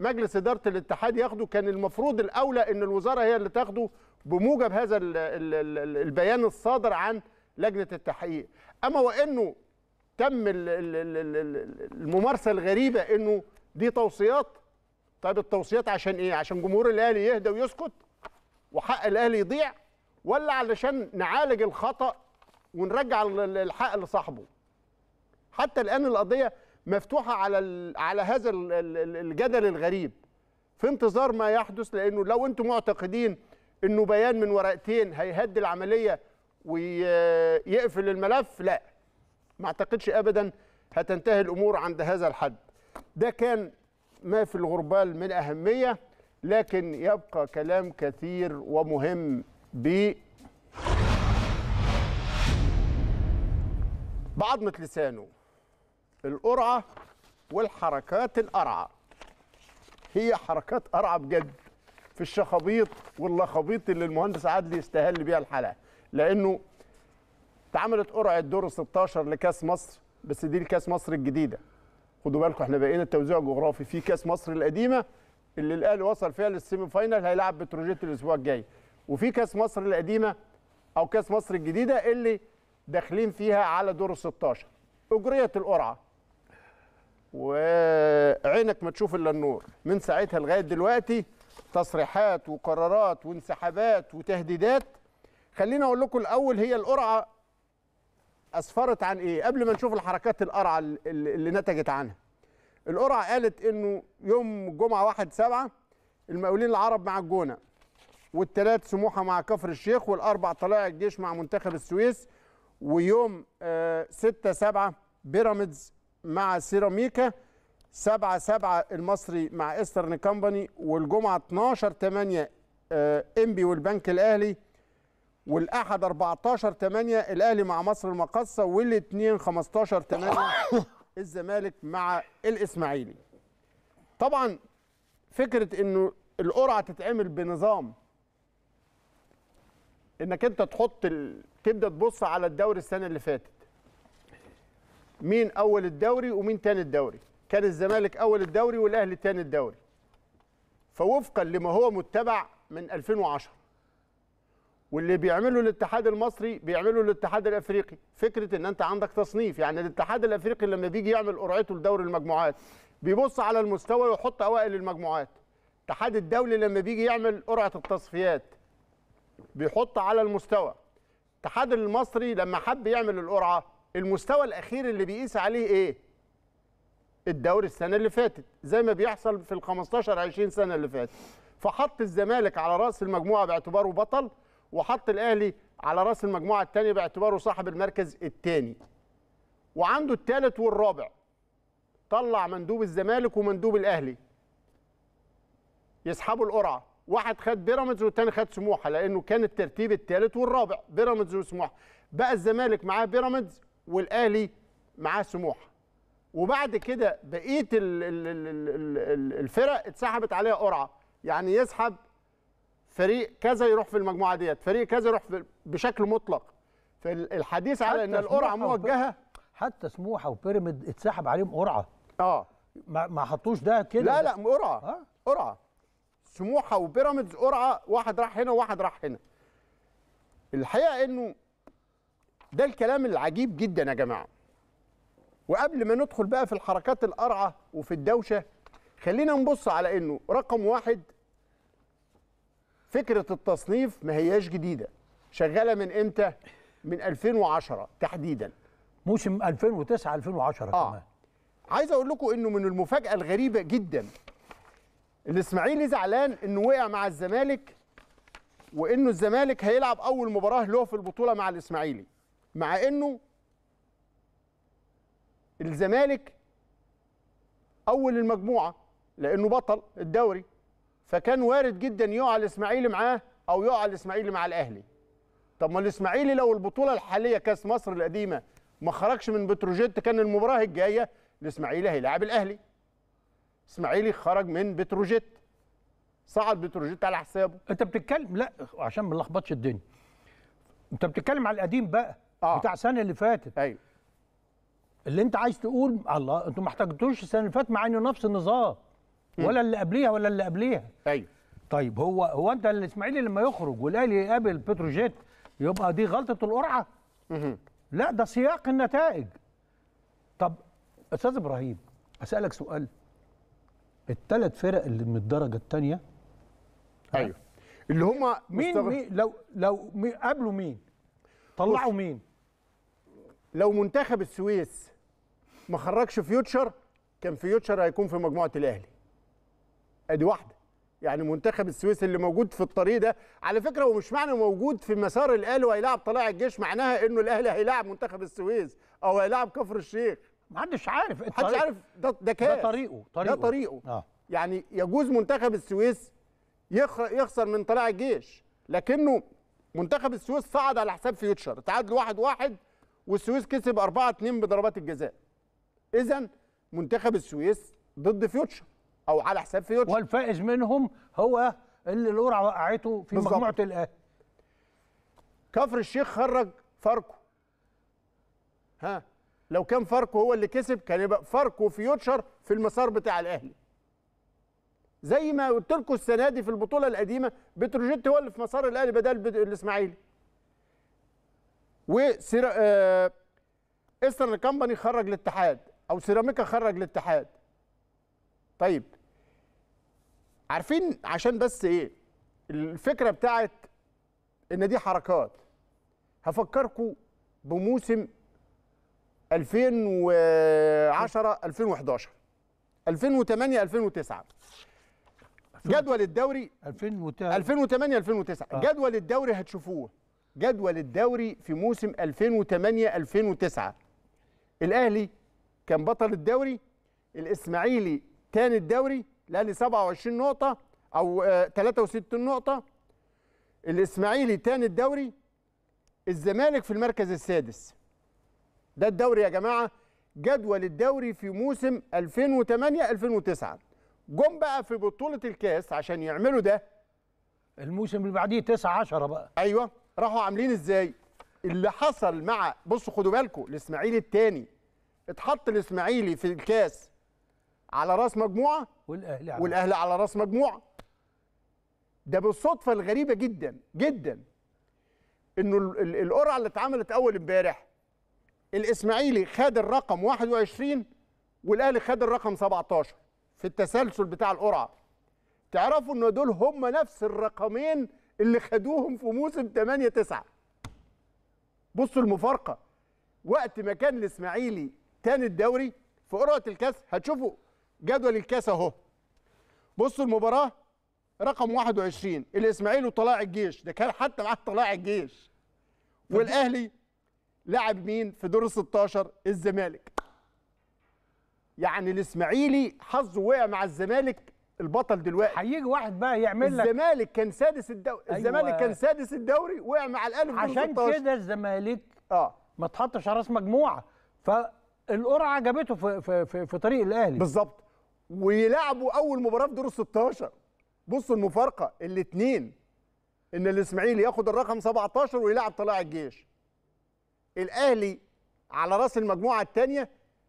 C: مجلس اداره الاتحاد ياخده كان المفروض الاولى ان الوزاره هي اللي تاخده بموجب هذا البيان الصادر عن لجنه التحقيق اما وانه تم الممارسه الغريبه انه دي توصيات طيب التوصيات عشان ايه عشان جمهور الاهلي يهدى ويسكت وحق الاهلي يضيع ولا علشان نعالج الخطا ونرجع الحق لصاحبه حتى الان القضيه مفتوحه على على هذا الجدل الغريب في انتظار ما يحدث لانه لو انتم معتقدين انه بيان من ورقتين هيهدي العمليه ويقفل الملف لا ما اعتقدش ابدا هتنتهي الامور عند هذا الحد ده كان ما في الغربال من اهميه لكن يبقى كلام كثير ومهم ب بعضمه لسانه القرعه والحركات القرعه هي حركات قرعه بجد في الشخابيط واللخابيط اللي المهندس عدلي يستهل بيها الحلقه لانه اتعملت قرعه دور 16 لكاس مصر بس دي لكاس مصر الجديده خدوا بالكم احنا بقينا التوزيع الجغرافي في كاس مصر القديمه اللي الاهلي وصل فيها للسيمي فاينال هيلعب بتروجيت الاسبوع الجاي وفي كاس مصر القديمه او كاس مصر الجديده اللي داخلين فيها على دور 16 اجريت القرعه وعينك ما تشوف الا النور من ساعتها لغايه دلوقتي تصريحات وقرارات وانسحابات وتهديدات خليني اقول لكم الاول هي القرعه اسفرت عن ايه قبل ما نشوف الحركات القرعه اللي نتجت عنها القرعه قالت انه يوم جمعه 1 7 المقاولين العرب مع الجونه والثلاث سموحه مع كفر الشيخ والاربع طلائع الجيش مع منتخب السويس ويوم 6 آه، 7 بيراميدز مع سيراميكا 7 7 المصري مع ايسترن كامباني والجمعه 12 8 آه، انبي والبنك الاهلي والاحد 14 8 الاهلي مع مصر المقصه والاثنين 15 8 الزمالك مع الاسماعيلي. طبعا فكره انه القرعه تتعمل بنظام انك انت تحط تبدا تبص على الدوري السنه اللي فاتت مين اول الدوري ومين تاني الدوري كان الزمالك اول الدوري والاهلي تاني الدوري فوفقا لما هو متبع من 2010 واللي بيعمله الاتحاد المصري بيعمله الاتحاد الافريقي فكره ان انت عندك تصنيف يعني الاتحاد الافريقي لما بيجي يعمل قرعته لدوري المجموعات بيبص على المستوى ويحط اوائل المجموعات الاتحاد الدولي لما بيجي يعمل قرعه التصفيات بيحط على المستوى الاتحاد المصري لما حب يعمل القرعه المستوى الاخير اللي بيقيس عليه ايه الدوري السنه اللي فاتت زي ما بيحصل في ال 15 20 سنه اللي فاتت فحط الزمالك على راس المجموعه باعتباره بطل وحط الاهلي على راس المجموعه الثانيه باعتباره صاحب المركز الثاني وعنده الثالث والرابع طلع مندوب الزمالك ومندوب الاهلي يسحبوا القرعه واحد خد بيراميدز والتاني خد سموحه لانه كان الترتيب الثالث والرابع بيراميدز وسموحه بقى الزمالك معاه بيراميدز والاهلي معاه سموحه وبعد كده بقيه الفرق اتسحبت عليها قرعه يعني يسحب فريق كذا يروح في المجموعه ديت فريق كذا يروح بشكل
B: مطلق فالحديث على ان القرعه موجهه حتى سموحه وبيراميد اتسحب عليهم قرعه اه ما, ما حطوش ده كده لا لا قرعه آه. قرعه
C: سموحه وبيراميدز قرعه واحد راح هنا وواحد راح هنا الحقيقه انه ده الكلام العجيب جدا يا جماعه وقبل ما ندخل بقى في الحركات القرعه وفي الدوشه خلينا نبص على انه رقم واحد فكره التصنيف ما هياش جديده شغاله من امتى من 2010 تحديدا موسم 2009 2010 آه. كمان عايز اقول لكم انه من المفاجاه الغريبه جدا الاسماعيلي زعلان انه وقع مع الزمالك وانه الزمالك هيلعب اول مباراه له في البطوله مع الاسماعيلي مع انه الزمالك اول المجموعه لانه بطل الدوري فكان وارد جدا يقع الاسماعيلي معاه او يقع الاسماعيلي مع الاهلي طب ما الاسماعيلي لو البطوله الحاليه كاس مصر القديمه ما خرجش من بتروجيت كان المباراه الجايه الاسماعيلي هيلاعب الاهلي اسماعيلي خرج من بتروجيت
B: صعد بتروجيت على حسابه انت بتتكلم لا عشان ما نلخبطش الدنيا انت بتتكلم على القديم بقى آه. بتاع السنه اللي فاتت ايوه اللي انت عايز تقول الله انتوا ما احتجتوش السنه اللي فاتت مع انه نفس النظام ولا اللي قبليها ولا اللي قبليها ايوه طيب هو هو انت الاسماعيلي لما يخرج والاهلي يقابل بتروجيت يبقى دي غلطه القرعه؟ لا ده سياق النتائج طب استاذ ابراهيم اسالك سؤال الثلاث فرق اللي من الدرجه الثانيه ايوه اللي هم مين, مين لو لو قابلوا مين
C: طلعوا مين لو منتخب السويس ما خرجش فيوتشر كان فيوتشر هيكون في مجموعه الاهلي ادي واحده يعني منتخب السويس اللي موجود في الطريق ده على فكره هو مش معنى موجود في مسار الاهلي وهيلاعب طلائع الجيش معناها انه الاهلي هيلاعب منتخب السويس او هيلاعب كفر الشيخ محدش عارف محدش عارف ده ده كاس ده طريقه طريقه ده طريقه آه. يعني يجوز منتخب السويس يخسر من طلائع الجيش لكنه منتخب السويس صعد على حساب فيوتشر تعادل واحد واحد والسويس كسب 4 2 بضربات الجزاء
B: اذا منتخب السويس ضد فيوتشر او على حساب فيوتشر والفائز منهم هو اللي القرعه وقعته في بالزبط. مجموعه الاهلي كفر
C: الشيخ خرج فاركو ها لو كان فاركو هو اللي كسب كان يبقى فاركو فيوتشر في المسار بتاع الاهلي زي ما قلت لكم السنه دي في البطوله القديمه بتروجيت هو اللي في مسار الاهلي بدل الاسماعيلي وسير آه استرل كمباني خرج الاتحاد او سيراميكا خرج الاتحاد طيب عارفين عشان بس ايه الفكره بتاعت ان دي حركات هفكركم بموسم 2010 2011 2008 2009 جدول الدوري 2008 2009 آه. جدول الدوري هتشوفوه جدول الدوري في موسم 2008 2009 الاهلي كان بطل الدوري الاسماعيلي ثاني الدوري الاهلي 27 نقطه او 63 آه، نقطه الاسماعيلي ثاني الدوري الزمالك في المركز السادس ده الدوري يا جماعه جدول الدوري في موسم 2008 2009 جم بقى في بطوله الكاس عشان يعملوا ده الموسم اللي بعديه 9 10 بقى ايوه راحوا عاملين ازاي اللي حصل مع بصوا خدوا بالكم الاسماعيلي الثاني اتحط الاسماعيلي في الكاس على راس مجموعه والاهلي على والاهلي على راس مجموعه ده بالصدفه الغريبه جدا جدا انه القرعه اللي اتعملت اول امبارح الاسماعيلي خد الرقم 21 والاهلي خد الرقم 17 في التسلسل بتاع القرعه تعرفوا ان دول هم نفس الرقمين اللي خدوهم في موسم 8 9 بصوا المفارقه وقت ما كان الاسماعيلي تاني الدوري في قرعه الكاس هتشوفوا جدول الكاس اهو بصوا المباراه رقم 21 الاسماعيلي وطلائع الجيش ده كان حتى معاه طلائع الجيش والاهلي لعب مين في دور ال 16 الزمالك يعني الاسماعيلي حظه وقع مع الزمالك البطل دلوقتي هيجي واحد
B: بقى يعمل لك الزمالك كان سادس الدوري أيوة. الزمالك كان سادس الدوري وقع مع الاهلي في عشان كده الزمالك اه ما اتحطش على راس مجموعه فالقرعه جابته في في في, في طريق الاهلي بالظبط ويلعبوا اول مباراه في دور ال 16
C: بصوا المفارقه الاثنين ان الاسماعيلي ياخد الرقم 17 ويلعب طلائع الجيش الاهلي على راس المجموعه الثانيه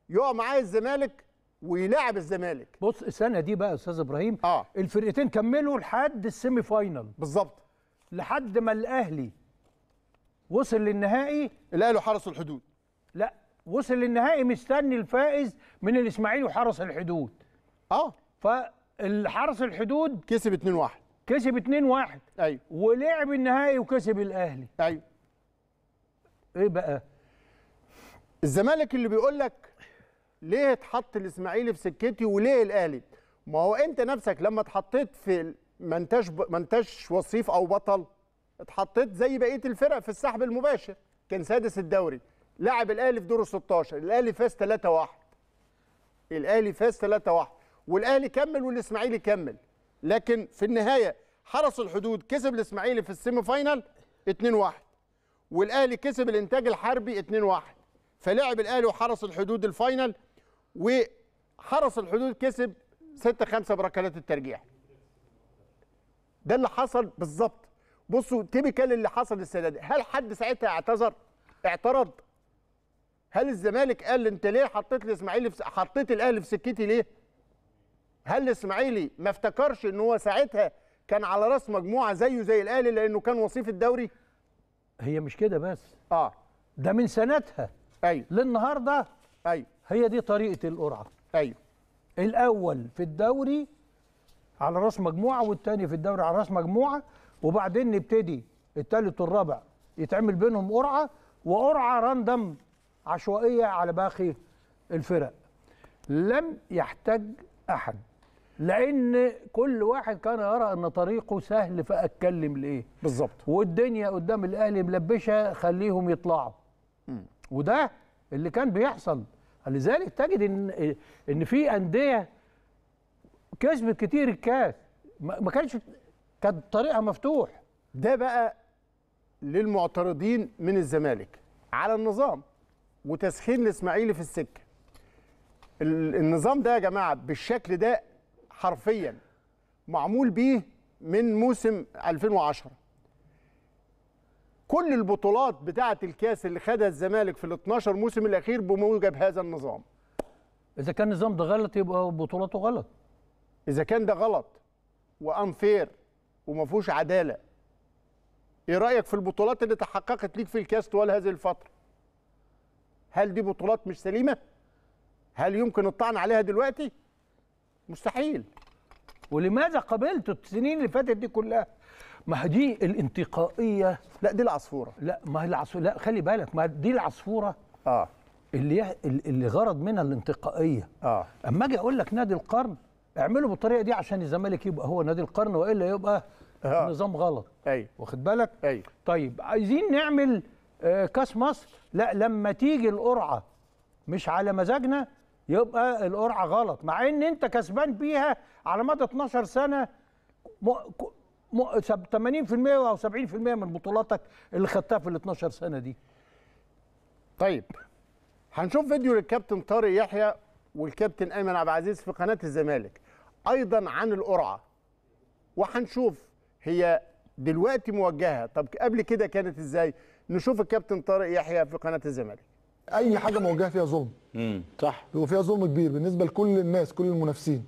C: يقع معاه
B: الزمالك ويلاعب الزمالك بص السنه دي بقى يا استاذ ابراهيم آه. الفرقتين كملوا لحد السيمي فاينل بالظبط لحد ما الاهلي وصل للنهائي الاهلي وحرس الحدود لا وصل للنهائي مستني الفائز من الاسماعيلي وحرس الحدود اه فالحرس الحدود كسب 2-1 كسب 2-1 ايوه ولعب النهائي وكسب الاهلي ايوه ايه بقى الزمالك اللي بيقول لك
C: ليه اتحط الاسماعيلي في سكتي وليه الاهلي ما هو انت نفسك لما اتحطيت في ما انتش ب... ما وصيف او بطل اتحطيت زي بقيه الفرق في السحب المباشر كان سادس الدوري لاعب الاهلي في دور ال 16 الاهلي فاز 3-1 الاهلي فاز 3-1 والاهلي كمل والاسماعيلي كمل لكن في النهايه حرس الحدود كسب الاسماعيلي في السيمي فاينل 2-1 والاهلي كسب الانتاج الحربي 2-1 فلعب الاهلي وحرس الحدود الفاينل وحرس الحدود كسب 6 5 بركلات الترجيح ده اللي حصل بالظبط بصوا تيبيكال اللي حصل السنه دي هل حد ساعتها اعتذر اعترض هل الزمالك قال انت ليه حطيت الاسماعيلي في حطيت الاهلي في سكتي ليه هل الاسماعيلي ما افتكرش ان هو ساعتها
B: كان على راس مجموعه زيه زي الاهلي لانه كان وصيف الدوري هي مش كده بس اه ده من سنتها ايوه للنهارده ايوه هي دي طريقه القرعه ايوه الاول في الدوري على راس مجموعه والثاني في الدوري على راس مجموعه وبعدين نبتدي الثالث والرابع يتعمل بينهم قرعه وقرعه راندم عشوائيه على باقي الفرق لم يحتاج احد لان كل واحد كان يرى ان طريقه سهل فاتكلم ليه بالظبط والدنيا قدام الاهلي ملبشه خليهم يطلعوا م. وده اللي كان بيحصل لذلك تجد ان ان في انديه كسبت كتير الكاس ما كانش كان طريقها مفتوح ده بقى للمعترضين
C: من الزمالك على النظام وتسخين الاسماعيلي في السكه النظام ده يا جماعه بالشكل ده حرفيا معمول بيه من موسم 2010 كل البطولات بتاعه الكاس اللي خدها الزمالك في ال 12 موسم الاخير بموجب هذا النظام
B: اذا كان النظام ده غلط يبقى بطولاته غلط اذا كان ده غلط وانفير
C: وما فيهوش عداله ايه رايك في البطولات اللي تحققت ليك في الكاس طوال هذه الفتره هل دي بطولات مش سليمه هل
B: يمكن الطعن عليها دلوقتي مستحيل ولماذا قبلت السنين اللي فاتت دي كلها ما دي الانتقائيه لا دي العصفوره لا ما هي العصفوره لا خلي بالك ما دي العصفوره اه اللي اللي غرض منها الانتقائيه اه اما اجي اقول لك نادي القرن اعمله بالطريقه دي عشان الزمالك يبقى هو نادي القرن والا يبقى آه. نظام غلط ايوه واخد بالك ايوه طيب عايزين نعمل آه كاس مصر لا لما تيجي القرعه مش على مزاجنا يبقى القرعه غلط مع ان انت كسبان بيها على مدى 12 سنه 80% او 70% من بطولاتك اللي خدتها في ال 12 سنه دي طيب هنشوف فيديو للكابتن طارق يحيى
C: والكابتن ايمن عبد العزيز في قناه الزمالك ايضا عن القرعه وهنشوف هي دلوقتي موجهه طب قبل كده كانت ازاي نشوف الكابتن طارق يحيى في قناه الزمالك
F: اي حاجه موجهه فيها ظلم
C: امم صح
F: وفيها ظلم كبير بالنسبه لكل الناس كل المنافسين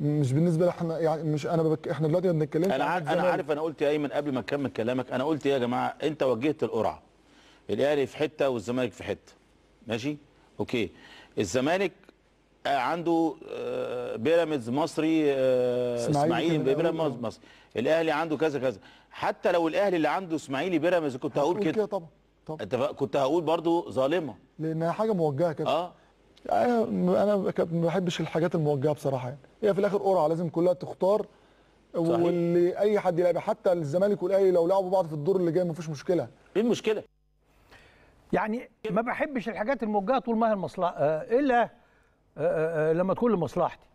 F: مش بالنسبه لاحنا يعني مش انا بك احنا دلوقتي ما بنتكلمش انا عارف انا عارف
G: انا قلت يا ايمن قبل ما اكمل كلامك انا قلت ايه يا جماعه انت وجهت القرعه
C: الاهلي في حته والزمالك في حته ماشي اوكي الزمالك
A: آه، عنده آه، بيراميدز مصري آه، اسماعيلي بيراميدز مصري الاهلي عنده كذا كذا حتى لو الاهلي اللي عنده اسماعيلي بيراميدز كنت هقول كده, كده طبعا طبعا كنت هقول برضو ظالمه
F: لانها حاجه موجهه كده اه انا انا ما بحبش الحاجات الموجهه بصراحه يعني هي في الاخر قرعه لازم كلها تختار صحيح. واللي اي حد يلعب حتى الزمالك والاهلي لو لعبوا بعض في الدور اللي جاي ما فيش مشكله ايه المشكله
B: يعني ما بحبش الحاجات الموجهه طول ما هي المصلحه آه، الا آه، آه، لما تكون لمصلحتي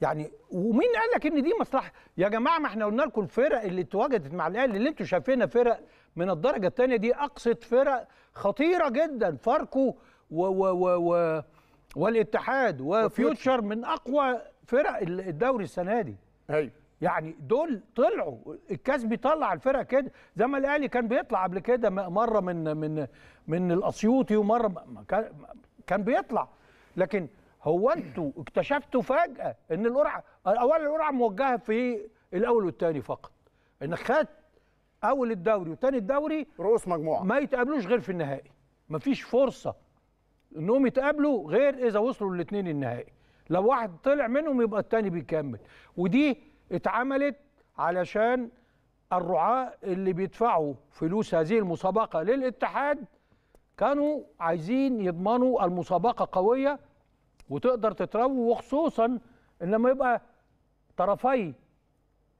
B: يعني ومين قال لك ان دي مصلحه يا جماعه ما احنا قلنا لكم الفرق اللي اتواجدت مع الاهلي اللي انتم شايفينها فرق من الدرجه الثانيه دي اقصد فرق خطيره جدا فاركو و, و, و, و والاتحاد وفيوتشر من اقوى فرق الدوري السنه دي ايوه يعني دول طلعوا الكاس بيطلع الفرق كده زي ما الاهلي كان بيطلع قبل كده مره من من من الاسيوطي ومره كان كان بيطلع لكن هو انتوا اكتشفتوا فجاه ان القرعه اولا القرعه موجهه في الاول والثاني فقط انك خدت اول الدوري وثاني الدوري رؤوس مجموعه ما يتقابلوش غير في النهائي مفيش فرصه انهم يتقابلوا غير اذا وصلوا الاثنين النهائي لو واحد طلع منهم يبقى الثاني بيكمل ودي اتعملت علشان الرعاة اللي بيدفعوا فلوس هذه المسابقة للاتحاد كانوا عايزين يضمنوا المسابقة قوية وتقدر تتروج وخصوصا ان لما يبقى طرفي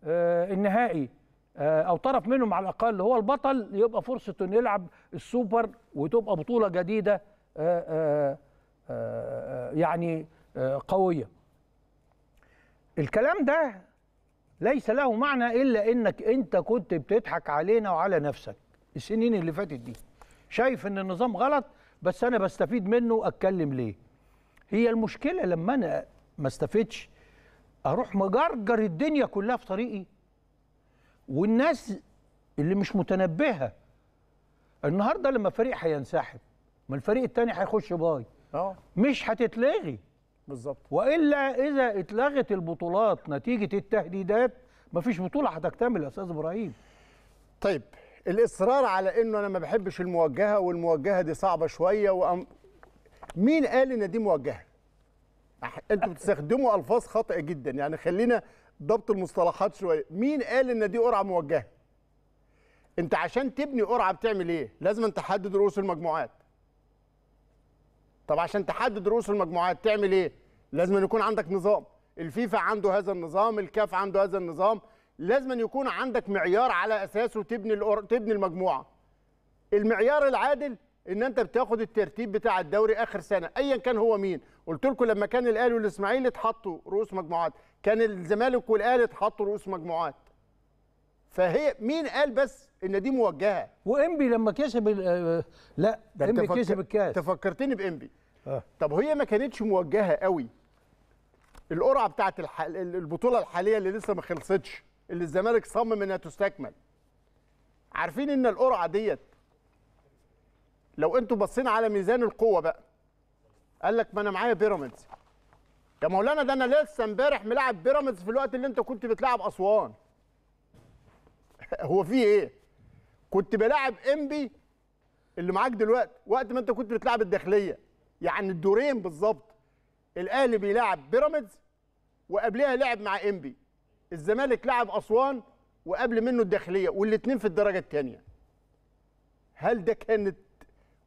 B: آه النهائي آه او طرف منهم على الاقل هو البطل يبقى فرصه انه يلعب السوبر وتبقى بطوله جديده آه، آه، آه، يعني قوية الكلام ده ليس له معنى إلا إنك أنت كنت بتضحك علينا وعلى نفسك السنين اللي فاتت دي شايف إن النظام غلط بس أنا بستفيد منه أتكلم ليه هي المشكلة لما أنا ما استفدش أروح مجرجر الدنيا كلها في طريقي والناس اللي مش متنبهة النهاردة لما فريق هينسحب ما الفريق الثاني هيخش باي اه مش هتتلغي بالظبط والا اذا اتلغت البطولات نتيجه التهديدات مفيش بطوله هتكتمل يا استاذ ابراهيم طيب الاصرار على انه انا ما بحبش
C: الموجهه والموجهه دي صعبه شويه وأم... مين قال ان دي موجهه انتوا بتستخدموا الفاظ خاطئه جدا يعني خلينا ضبط المصطلحات شويه مين قال ان دي قرعه موجهه انت عشان تبني قرعه بتعمل ايه لازم تحدد رؤوس المجموعات طب عشان تحدد رؤوس المجموعات تعمل ايه لازم يكون عندك نظام الفيفا عنده هذا النظام الكاف عنده هذا النظام لازم يكون عندك معيار على اساسه تبني الأور... تبني المجموعه المعيار العادل ان انت بتاخد الترتيب بتاع الدوري اخر سنه ايا كان هو مين قلت لكم لما كان الاهلي والاسماعيلي اتحطوا رؤوس مجموعات كان الزمالك والاهلي اتحطوا رؤوس مجموعات فهي مين قال بس ان دي موجهه وانبي لما كسب آه، لا انبي كسب الكاس تفكرتني بانبي آه. طب هي ما كانتش موجهه قوي القرعه بتاعه الح... البطوله الحاليه اللي لسه ما خلصتش اللي الزمالك صمم انها تستكمل عارفين ان القرعه ديت لو انتوا بصينا على ميزان القوه بقى قال لك ما انا معايا بيراميدز يا مولانا ده انا لسه امبارح ملاعب بيراميدز في الوقت اللي انت كنت بتلعب اسوان هو في ايه؟ كنت بلاعب انبي اللي معاك دلوقتي وقت ما انت كنت بتلعب الداخليه يعني الدورين بالظبط الاهلي بيلاعب بيراميدز وقبلها لعب مع انبي الزمالك لعب اسوان وقبل منه الداخليه والاثنين في الدرجه الثانيه هل ده كانت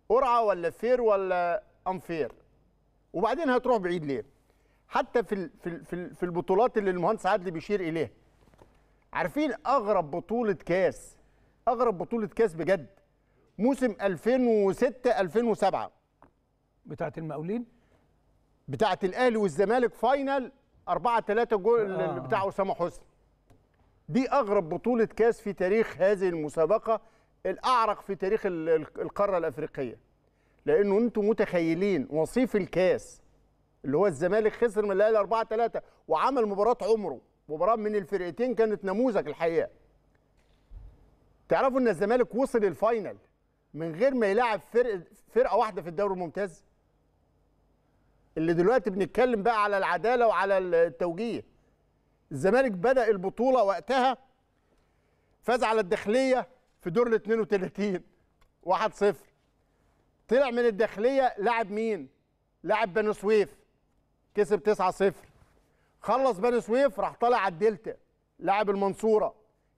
C: قرعه ولا فير ولا انفير وبعدين هتروح بعيد ليه حتى في في في البطولات اللي المهندس عادل بيشير اليها عارفين اغرب بطوله كاس اغرب بطوله كاس بجد موسم 2006 2007 بتاعه المقاولين بتاعه الاهلي والزمالك فاينل 4 3 جول آه. بتاع اسامه حسني دي اغرب بطوله كاس في تاريخ هذه المسابقه الاعرق في تاريخ القاره الافريقيه لانه انتم متخيلين وصيف الكاس اللي هو الزمالك خسر من الاهلي 4 3 وعمل مباراه عمره مباراه من الفرقتين كانت نموذج الحقيقه تعرفوا ان الزمالك وصل الفاينل من غير ما يلعب فرق فرقه واحده في الدوري الممتاز اللي دلوقتي بنتكلم بقى على العداله وعلى التوجيه الزمالك بدا البطوله وقتها فاز على الداخليه في دور ال 32 1-0 طلع من الداخليه لعب مين لعب بني سويف كسب 9-0 خلص بني سويف راح طالع على الدلتا لاعب المنصوره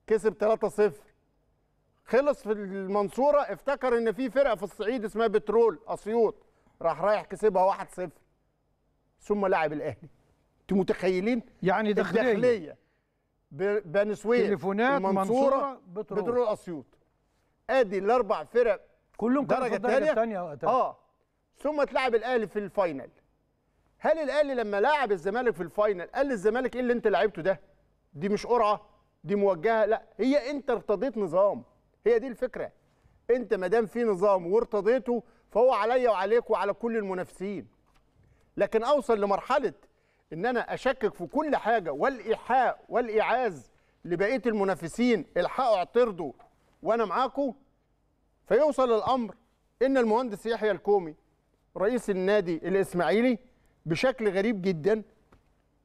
C: كسب 3-0 خلص في المنصوره افتكر ان في فرقه في الصعيد اسمها بترول اسيوط راح رايح كسبها 1-0 ثم لاعب الاهلي انتوا متخيلين يعني داخليه الداخليه بني سويف تليفونات منصوره بترول, بترول اسيوط ادي الاربع فرق كلهم كانوا الدرجه ثانيه اه ثم تلعب الاهلي في الفاينل هل الاهلي لما لاعب الزمالك في الفاينل قال للزمالك ايه اللي انت لعبته ده دي مش قرعه دي موجهه لا هي انت ارتضيت نظام هي دي الفكره انت ما دام في نظام وارتضيته فهو عليا وعليك وعلى كل المنافسين لكن اوصل لمرحله ان انا اشكك في كل حاجه والايحاء والايعاز لبقيه المنافسين الحقوا اعترضوا وانا معاكم فيوصل الامر ان المهندس يحيى الكومي رئيس النادي الاسماعيلي بشكل غريب جدا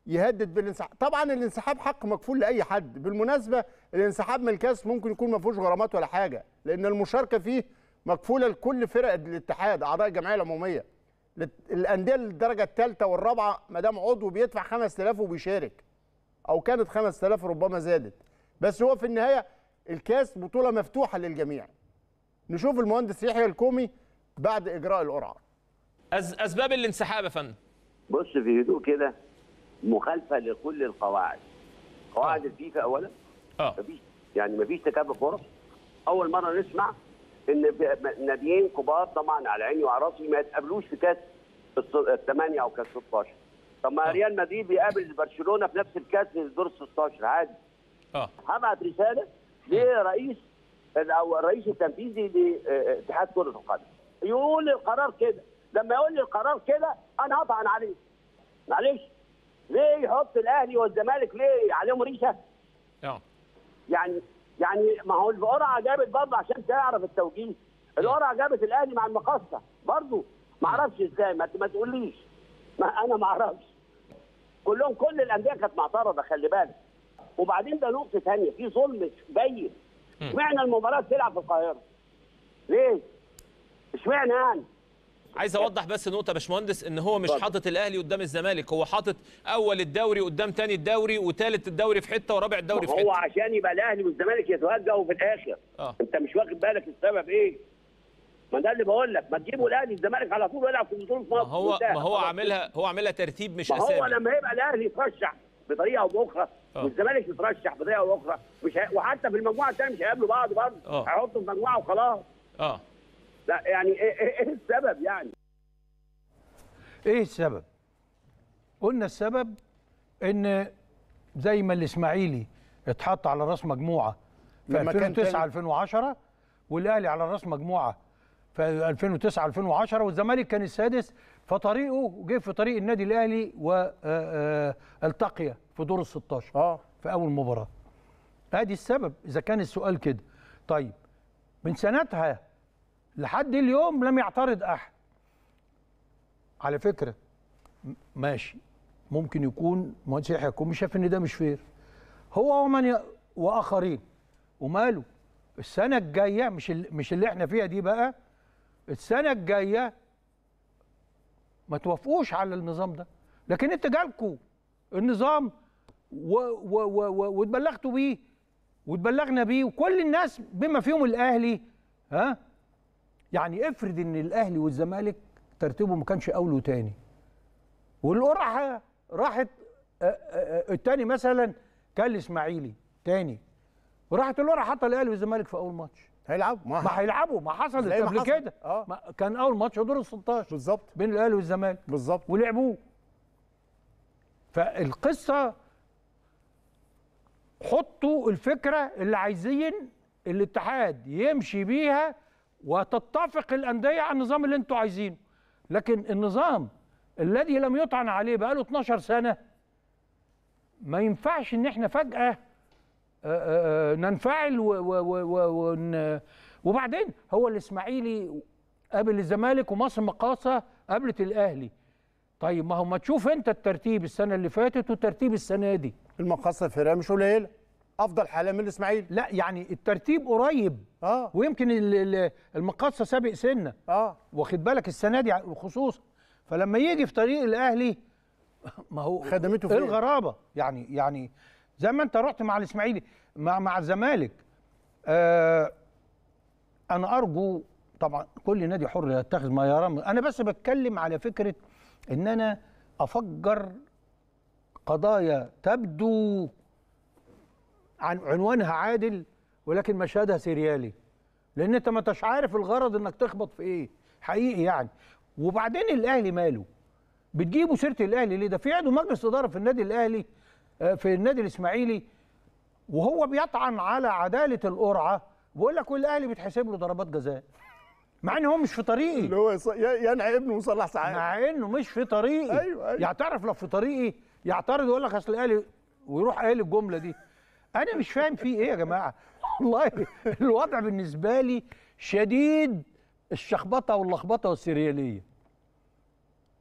C: يهدد بالانسحاب طبعا الانسحاب حق مكفول لاي حد بالمناسبه الانسحاب من الكاس ممكن يكون ما فيهوش غرامات ولا حاجه لان المشاركه فيه مكفوله لكل فرق الاتحاد اعضاء الجمعيه العموميه الانديه الدرجه الثالثه والرابعه ما دام عضو بيدفع 5000 وبيشارك او كانت 5000 ربما زادت بس هو في النهايه الكاس بطوله مفتوحه للجميع نشوف المهندس يحيى الكومي بعد اجراء القرعه
H: أز... اسباب الانسحاب يا فندم بص في هدوء كده مخالفه لكل القواعد قواعد آه. الفيفا اولا اه مفيش يعني مفيش تكافؤ فرص اول مره نسمع ان ناديين كبار طبعا على عيني وعلى راسي ما يتقابلوش في كاس الثمانيه او كاس 16 طب ما آه. ريال مدريد بيقابل برشلونه في نفس الكاس في الدور 16 عادي اه هبعت رساله لرئيس او الرئيس التنفيذي لاتحاد كره القدم يقول القرار كده لما يقول لي القرار كده انا هطعن عليه معلش ليه يحط الاهلي والزمالك ليه عليهم ريشه؟ اه يعني يعني ما هو القرعه جابت برضه عشان تعرف التوجيه القرعه جابت الاهلي مع المقصه برضه ما اعرفش ازاي ما تقوليش ما انا ما اعرفش كلهم كل الانديه كانت معترضه خلي بالك وبعدين ده نقطه ثانيه في ظلم بين اشمعنى المباراه تلعب في القاهره؟ ليه؟ اشمعنى يعني؟
E: عايز اوضح بس نقطه يا باشمهندس ان هو مش حاطط الاهلي قدام الزمالك هو حاطط اول الدوري قدام ثاني الدوري وثالث الدوري في حته ورابع الدوري في حته هو
H: عشان يبقى الاهلي والزمالك يتوجهوا في الاخر آه. انت مش واخد بالك السبب ايه ما ده اللي بقول لك ما تجيبوا الاهلي الزمالك على طول يلعب في بطوله مصر هو ما
E: هو عاملها هو عاملها
D: ترتيب مش اسامي هو لما
H: يبقى الاهلي يترشح بطريقه او باخرى آه. والزمالك يترشح بطريقه او باخرى مش ه... وحتى في المجموعه الثانيه مش هيقابلوا بعض برضه آه. هيحطوا في مجموعه وخلاص اه لا يعني إيه،, إيه،, ايه السبب يعني
B: ايه السبب قلنا السبب ان زي ما الاسماعيلي اتحط على راس مجموعه في 2009 2010 والاهلي على راس مجموعه في 2009 2010 والزمالك كان السادس فطريقه جه في طريق النادي الاهلي والتقي آه، آه، في دور ال 16 اه في اول مباراه ادي السبب اذا كان السؤال كده طيب من سنتها لحد اليوم لم يعترض احد على فكره ماشي ممكن يكون مهندس يحيى كومي شاف ان ده مش فير هو ومن ي... واخرين وماله السنه الجايه مش ال... مش اللي احنا فيها دي بقى السنه الجايه ما توافقوش على النظام ده لكن انت جالكوا النظام و... و... و... و... واتبلغتوا بيه واتبلغنا بيه وكل الناس بما فيهم الاهلي ها يعني افرض ان الاهلي والزمالك ترتيبه ما كانش اول وتاني والقرعه راحت آه، آه، آه، التاني مثلا كان الاسماعيلي تاني وراحت القرعه حاطه الاهلي والزمالك في اول ماتش هيلعبوا ما هيلعبوا ما حصلت قبل كده آه. كان اول ماتش دور ال 16 بالظبط بين الاهلي والزمالك بالظبط ولعبوه فالقصه حطوا الفكره اللي عايزين الاتحاد يمشي بيها وتتفق الانديه على النظام اللي انتوا عايزينه لكن النظام الذي لم يطعن عليه بقاله 12 سنه ما ينفعش ان احنا فجاه آه، آه، آه، ننفعل و و و وبعدين هو الاسماعيلي قابل الزمالك ومصر مقاصه قابلت الاهلي طيب ما هو ما تشوف انت الترتيب السنه اللي فاتت وترتيب السنه دي المقاصه فرقه مش قليله افضل حاله من الاسماعيلي لا يعني الترتيب قريب اه ويمكن المقاصه سابق سنه اه واخد بالك السنه دي خصوصا فلما يجي في طريق الاهلي ما هو خدمته فين الغرابه يعني يعني زي ما انت رحت مع الاسماعيلي مع مع الزمالك آه انا ارجو طبعا كل نادي حر يتخذ ما يرام انا بس بتكلم على فكره ان انا افجر قضايا تبدو عن عنوانها عادل ولكن مشهدها سريالي لان انت ما انتش عارف الغرض انك تخبط في ايه حقيقي يعني وبعدين الاهلي ماله بتجيبوا سيره الاهلي ليه ده في عضو مجلس اداره في النادي الاهلي آه، في النادي الاسماعيلي وهو بيطعن على عداله القرعه بيقول لك والاهلي بيتحسب له ضربات جزاء مع ان هو مش في طريقي اللي هو ينعي ابنه وصلح سعاد مع انه مش في طريقي ايوه ايوه يعني تعرف لو في طريقي يعترض ويقول لك اصل الاهلي ويروح قايل الجمله دي انا مش فاهم في ايه يا جماعه والله الوضع بالنسبه لي شديد الشخبطه واللخبطه والسرياليه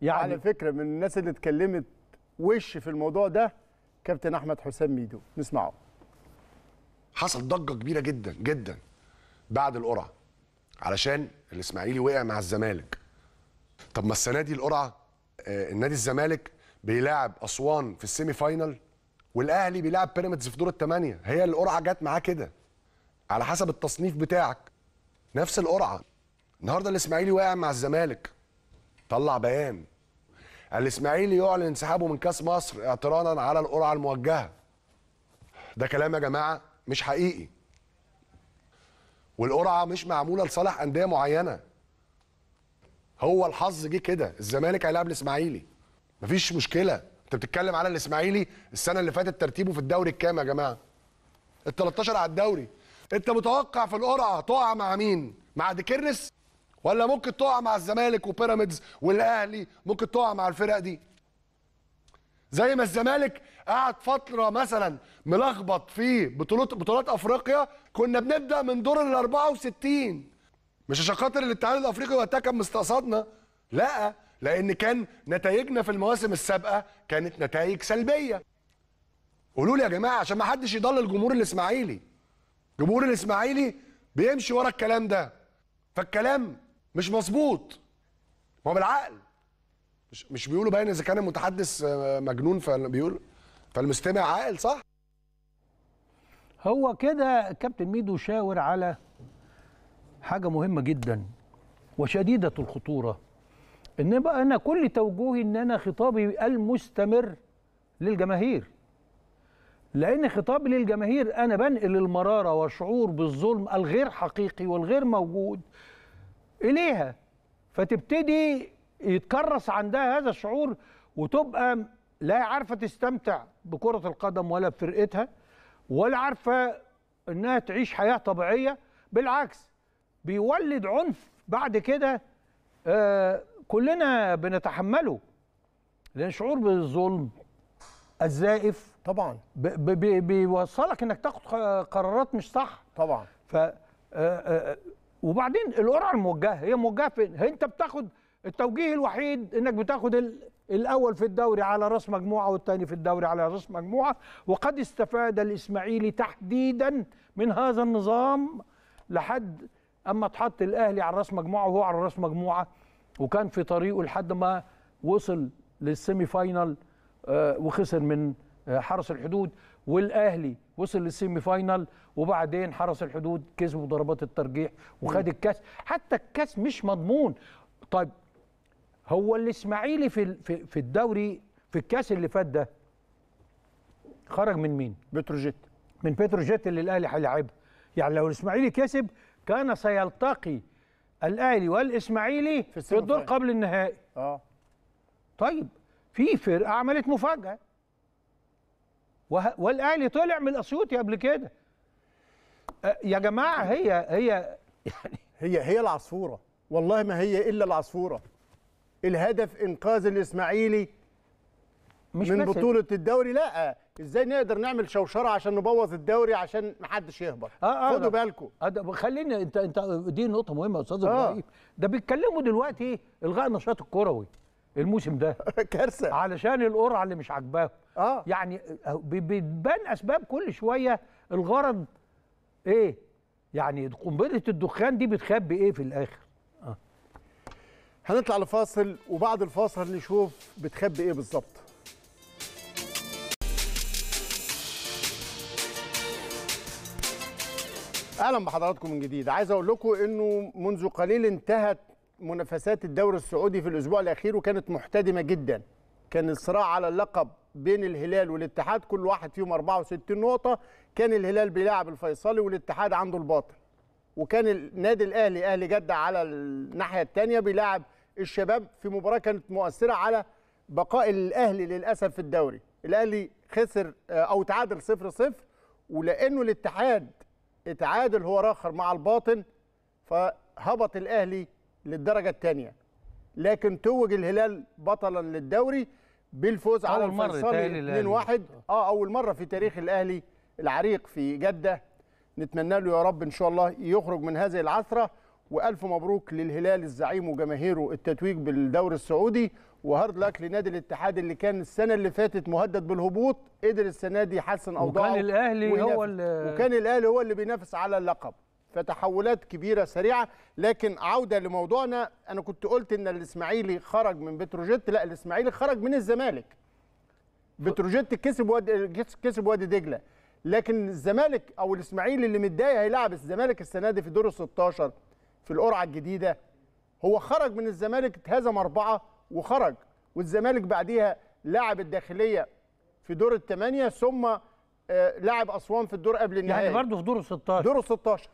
B: يعني على فكره من الناس اللي اتكلمت
F: وش في الموضوع
C: ده كابتن احمد حسام ميدو نسمعه
F: حصل ضجه كبيره جدا جدا بعد القرعه علشان الاسماعيلي وقع مع الزمالك طب ما السنه دي القرعه آه النادي الزمالك بيلاعب اسوان في السيمي فاينل والاهلي بيلعب بيراميدز في دور الثمانيه هي القرعه جت معاه كده على حسب التصنيف بتاعك نفس القرعه النهارده الاسماعيلي واقع مع الزمالك طلع بيان الاسماعيلي يعلن انسحابه من كاس مصر اعتراضا على القرعه الموجهه ده كلام يا جماعه مش حقيقي والقرعه مش معموله لصالح انديه معينه هو الحظ جه كده الزمالك هيلاعب الاسماعيلي مفيش مشكله انت بتتكلم على الاسماعيلي السنه اللي فاتت ترتيبه في الدوري الكام يا جماعه ال 13 على الدوري انت متوقع في القرعه تقع مع مين مع ديكيرنس ولا ممكن تقع مع الزمالك وبيراميدز والاهلي ممكن تقع مع الفرق دي زي ما الزمالك قعد فتره مثلا ملخبط في بطولات بطولات افريقيا كنا بنبدا من دور ال 64 مش عشان خاطر الاتحاد الافريقي وقتها كان مستقصدنا لا لان كان نتائجنا في المواسم السابقه كانت نتائج سلبيه قولوا لي يا جماعه عشان ما حدش يضل الجمهور الاسماعيلي جمهور الاسماعيلي بيمشي ورا الكلام ده فالكلام مش مظبوط ما هو بالعقل مش مش بيقولوا باين اذا كان المتحدث آه، مجنون فبيقول فالمستمع عاقل صح
B: هو كده كابتن ميدو شاور على حاجه مهمه جدا وشديده الخطوره ان بقى انا كل توجهي ان انا خطابي المستمر للجماهير لأن خطابي للجماهير أنا بنقل المرارة والشعور بالظلم الغير حقيقي والغير موجود إليها فتبتدي يتكرس عندها هذا الشعور وتبقى لا عارفة تستمتع بكرة القدم ولا بفرقتها ولا عارفة إنها تعيش حياة طبيعية بالعكس بيولد عنف بعد كده آه، كلنا بنتحمله لأن شعور بالظلم الزائف طبعا بيوصلك انك تاخد قرارات مش صح طبعا ف آه، آه، وبعدين القرعه الموجهه هي موجهه فين؟ انت بتاخد التوجيه الوحيد انك بتاخد الاول في الدوري على راس مجموعه والثاني في الدوري على راس مجموعه وقد استفاد الاسماعيلي تحديدا من هذا النظام لحد اما اتحط الاهلي على راس مجموعه وهو على راس مجموعه وكان في طريقه لحد ما وصل للسيمي فاينل آه، وخسر من آه، حرس الحدود والاهلي وصل للسيمي فاينل وبعدين حرس الحدود كسبوا ضربات الترجيح وخد الكاس حتى الكاس مش مضمون طيب هو الاسماعيلي في في الدوري في الكاس اللي فات ده خرج من مين بتروجيت من بتروجيت اللي الاهلي هيلاعبها يعني لو الاسماعيلي كسب كان سيلتقي الاهلي والاسماعيلي في, في الدور قبل النهائي اه طيب في فرقه عملت مفاجاه والاهلي طلع من اسيوطي قبل كده يا جماعه هي هي يعني هي هي العصفوره
C: والله ما هي الا العصفوره الهدف انقاذ الاسماعيلي
B: مش من بطوله
C: الدوري لا ازاي نقدر نعمل شوشره عشان نبوظ الدوري عشان محدش يهبط
B: آه آه خدوا آه. بالكم آه خليني انت انت دي نقطه مهمه يا استاذ ابراهيم آه. ده بيتكلموا دلوقتي إيه؟ الغاء النشاط الكروي الموسم ده كارثه علشان القرعه اللي مش عاجباه اه يعني آه، بتبان اسباب كل شويه الغرض ايه يعني قنبله الدخان دي بتخبي ايه في الاخر آه. هنطلع لفاصل وبعد الفاصل نشوف بتخبي ايه بالظبط
C: اهلا بحضراتكم من جديد عايز اقول لكم انه منذ قليل انتهت منافسات الدوري السعودي في الاسبوع الاخير وكانت محتدمه جدا كان الصراع على اللقب بين الهلال والاتحاد كل واحد فيهم 64 نقطه كان الهلال بيلاعب الفيصلي والاتحاد عنده الباطن وكان النادي الاهلي اهلي جده على الناحيه الثانيه بيلاعب الشباب في مباراه كانت مؤثره على بقاء الاهلي للاسف في الدوري الاهلي خسر آه، او تعادل 0 0 ولانه الاتحاد اتعادل هو راخر مع الباطن فهبط الاهلي للدرجه الثانيه لكن توج الهلال بطلا للدوري بالفوز على الفيصلي 2-1 اه اول مره في تاريخ الاهلي العريق في جده نتمنى له يا رب ان شاء الله يخرج من هذه العثره والف مبروك للهلال الزعيم وجماهيره التتويج بالدوري السعودي وهارد لك لنادي الاتحاد اللي كان السنه اللي فاتت مهدد بالهبوط قدر السنه دي يحسن اوضاعه وكان الاهلي هو وكان الاهلي هو اللي بينافس على اللقب فتحولات كبيره سريعه لكن عوده لموضوعنا انا كنت قلت ان الاسماعيلي خرج من بتروجيت لا الاسماعيلي خرج من الزمالك بتروجيت كسب واد كسب وادي دجله لكن الزمالك او الاسماعيلي اللي متضايق هيلاعب الزمالك السنه دي في دور ال 16 في القرعه الجديده هو خرج من الزمالك اتهزم اربعه وخرج والزمالك بعديها لاعب الداخليه في دور الثمانيه ثم آه، لاعب اسوان في الدور قبل يعني النهائي يعني برضه في دور ال 16 دور ال 16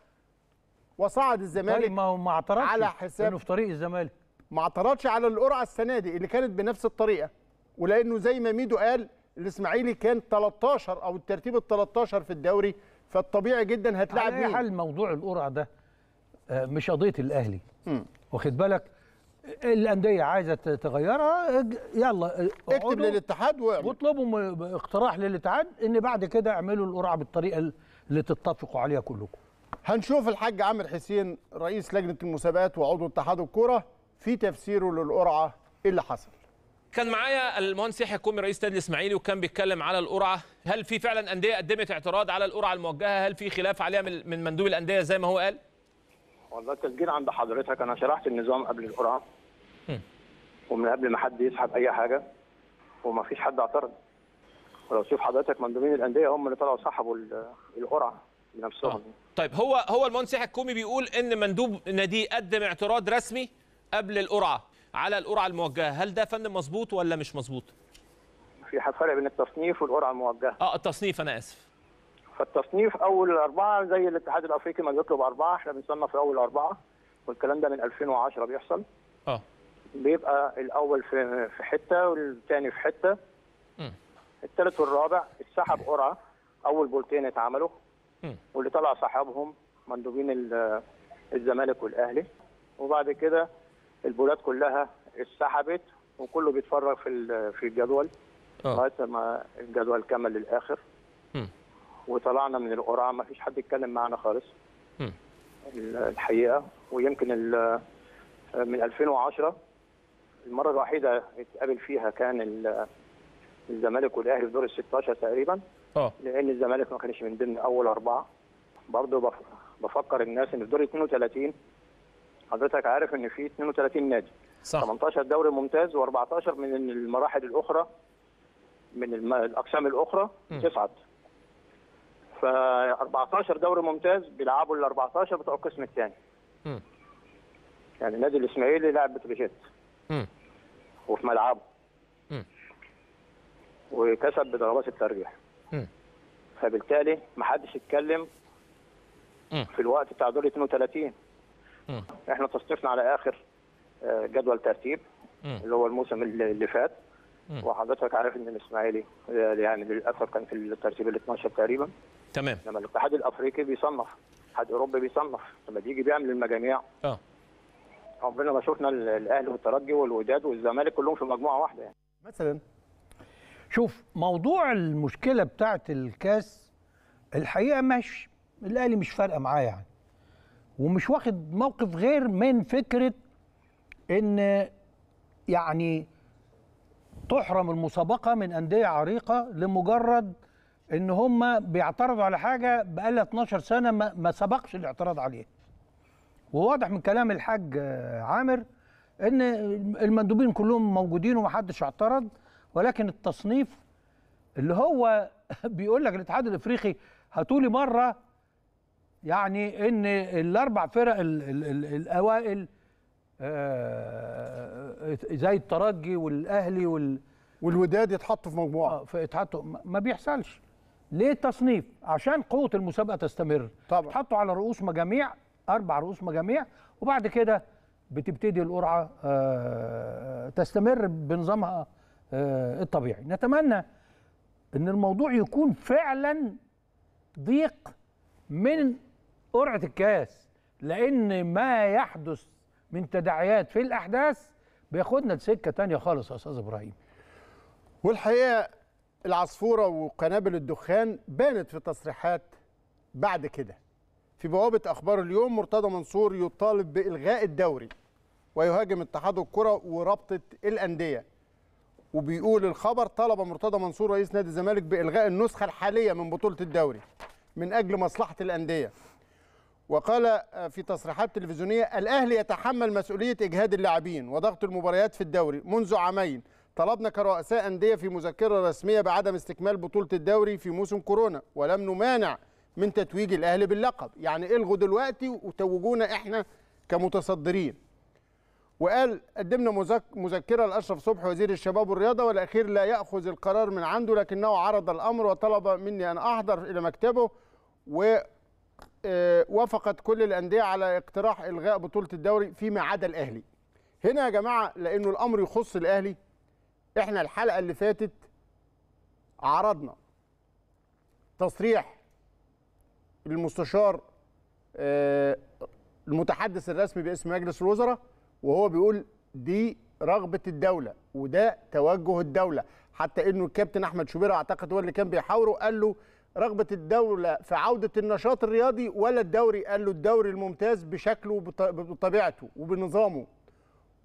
C: وصعد الزمالك طيب ما هو ما اعترضش على حساب انه في طريق الزمالك ما اعترضش على القرعه السنه دي اللي كانت بنفس الطريقه ولانه زي ما ميدو قال الاسماعيلي كان 13 او الترتيب ال 13 في الدوري
B: فالطبيعي جدا هتلاعب مين؟ حل موضوع القرعه ده آه، مش قضيه الاهلي واخد بالك الانديه عايزه تغيرها يلا آه، اكتب للاتحاد واطلبوا اقتراح للاتحاد ان بعد كده اعملوا القرعه بالطريقه اللي تتفقوا عليها كلكم هنشوف الحاج عامر حسين رئيس لجنه المسابقات وعضو اتحاد
C: الكوره في تفسيره للقرعه اللي حصل
E: كان معايا المهندس يحيى كومي رئيس نادي الاسماعيلي وكان بيتكلم على القرعه هل في فعلا انديه قدمت اعتراض على القرعه الموجهه هل في خلاف عليها من مندوب الانديه زي ما هو قال
G: والله التسجيل عند حضرتك انا شرحت النظام قبل القرعه ومن قبل ما حد يسحب اي حاجه وما فيش حد اعترض ولو شوف حضرتك مندوبين الانديه هم اللي طلعوا سحبوا القرعه بنفسهم
D: آه.
E: طيب هو هو المهندس الكومي بيقول ان مندوب نادي قدم اعتراض رسمي قبل القرعه على القرعه الموجهه هل ده فن مظبوط ولا مش مظبوط
G: في فرق بين التصنيف والقرعه الموجهه اه التصنيف انا اسف فالتصنيف اول اربعه زي الاتحاد الافريقي ما بيطلب اربعه احنا بنصنف اول اربعه والكلام ده من 2010 بيحصل اه بيبقى الاول في في حته والثاني في حته الثالث والرابع اتسحب قرعه اول بولتين اتعملوا واللي طلع صاحبهم مندوبين الزمالك والاهلي وبعد كده البولات كلها اتسحبت وكله بيتفرج في في الجدول آه. لغايه ما الجدول كمل للاخر وطلعنا من القرعه ما فيش حد يتكلم معانا خالص الحقيقه ويمكن من 2010 المره الوحيده اتقابل فيها كان الزمالك والاهلي في دور ال 16 تقريبا اه لان الزمالك ما كانش من ضمن اول اربعه برضه بفكر الناس ان في دور 32 حضرتك عارف ان في 32 نادي صح 18 دوري ممتاز و14 من المراحل الاخرى من الاقسام الاخرى تصعد ف 14 دوري ممتاز بيلعبوا ال 14 بتوع القسم الثاني يعني نادي الاسماعيلي لعب بتروجيت وفي ملعبه وكسب بضربات الترجيح فبالتالي ما حدش يتكلم في الوقت بتاع دور 32 م. احنا تصنيفنا على اخر آه، جدول ترتيب اللي هو الموسم اللي فات وحضرتك عارف ان الاسماعيلي آه، يعني للاسف كان في الترتيب ال 12 تقريبا تمام لما الاتحاد الافريقي بيصنف الاتحاد الاوروبي بيصنف لما بيجي بيعمل المجاميع اه عمرنا ما شفنا الاهلي والترجي والوداد والزمالك كلهم في مجموعه واحده يعني
B: مثلا شوف موضوع المشكله بتاعت الكاس الحقيقه مش الاهلي مش فارقه معاه يعني ومش واخد موقف غير من فكره ان يعني تحرم المسابقه من انديه عريقه لمجرد ان هما بيعترضوا على حاجه بقالها 12 سنه ما سبقش الاعتراض عليها وواضح من كلام الحاج عامر ان المندوبين كلهم موجودين ومحدش اعترض ولكن التصنيف اللي هو بيقول لك الاتحاد الافريقي هتولي مره يعني ان الاربع فرق الـ الـ الـ الاوائل آه، زي الترجي والاهلي وال والوداد يتحطوا في مجموعه آه، يتحطوا ما بيحصلش ليه التصنيف عشان قوه المسابقه تستمر طبعا يتحطوا على رؤوس مجاميع اربع رؤوس مجاميع وبعد كده بتبتدي القرعه آه، تستمر بنظامها آه، الطبيعي نتمنى ان الموضوع يكون فعلا ضيق من قرعه الكاس لان ما يحدث من تداعيات في الاحداث بياخدنا لسكه تانية خالص يا استاذ ابراهيم
C: والحقيقه العصفوره وقنابل الدخان بانت في تصريحات بعد كده في بوابه اخبار اليوم مرتضى منصور يطالب بالغاء الدوري ويهاجم اتحاد الكره ورابطه الانديه وبيقول الخبر طلب مرتضى منصور رئيس نادي الزمالك بالغاء النسخه الحاليه من بطوله الدوري من اجل مصلحه الانديه وقال في تصريحات تلفزيونيه الاهلي يتحمل مسؤوليه اجهاد اللاعبين وضغط المباريات في الدوري منذ عامين طلبنا كرؤساء انديه في مذكره رسميه بعدم استكمال بطوله الدوري في موسم كورونا ولم نمانع من تتويج الاهلي باللقب يعني الغوا دلوقتي وتوجونا احنا كمتصدرين وقال قدمنا مذكره لاشرف صبحي وزير الشباب والرياضه والاخير لا ياخذ القرار من عنده لكنه عرض الامر وطلب مني ان احضر الى مكتبه و آه، وافقت كل الانديه على اقتراح الغاء بطوله الدوري فيما عدا الاهلي. هنا يا جماعه لانه الامر يخص الاهلي احنا الحلقه اللي فاتت عرضنا تصريح المستشار آه، المتحدث الرسمي باسم مجلس الوزراء وهو بيقول دي رغبه الدوله وده توجه الدوله حتى انه الكابتن احمد شوبير اعتقد هو اللي كان بيحاوره قال له رغبه الدوله في عوده النشاط الرياضي ولا الدوري قال له الدوري الممتاز بشكله وبطبيعته وبنظامه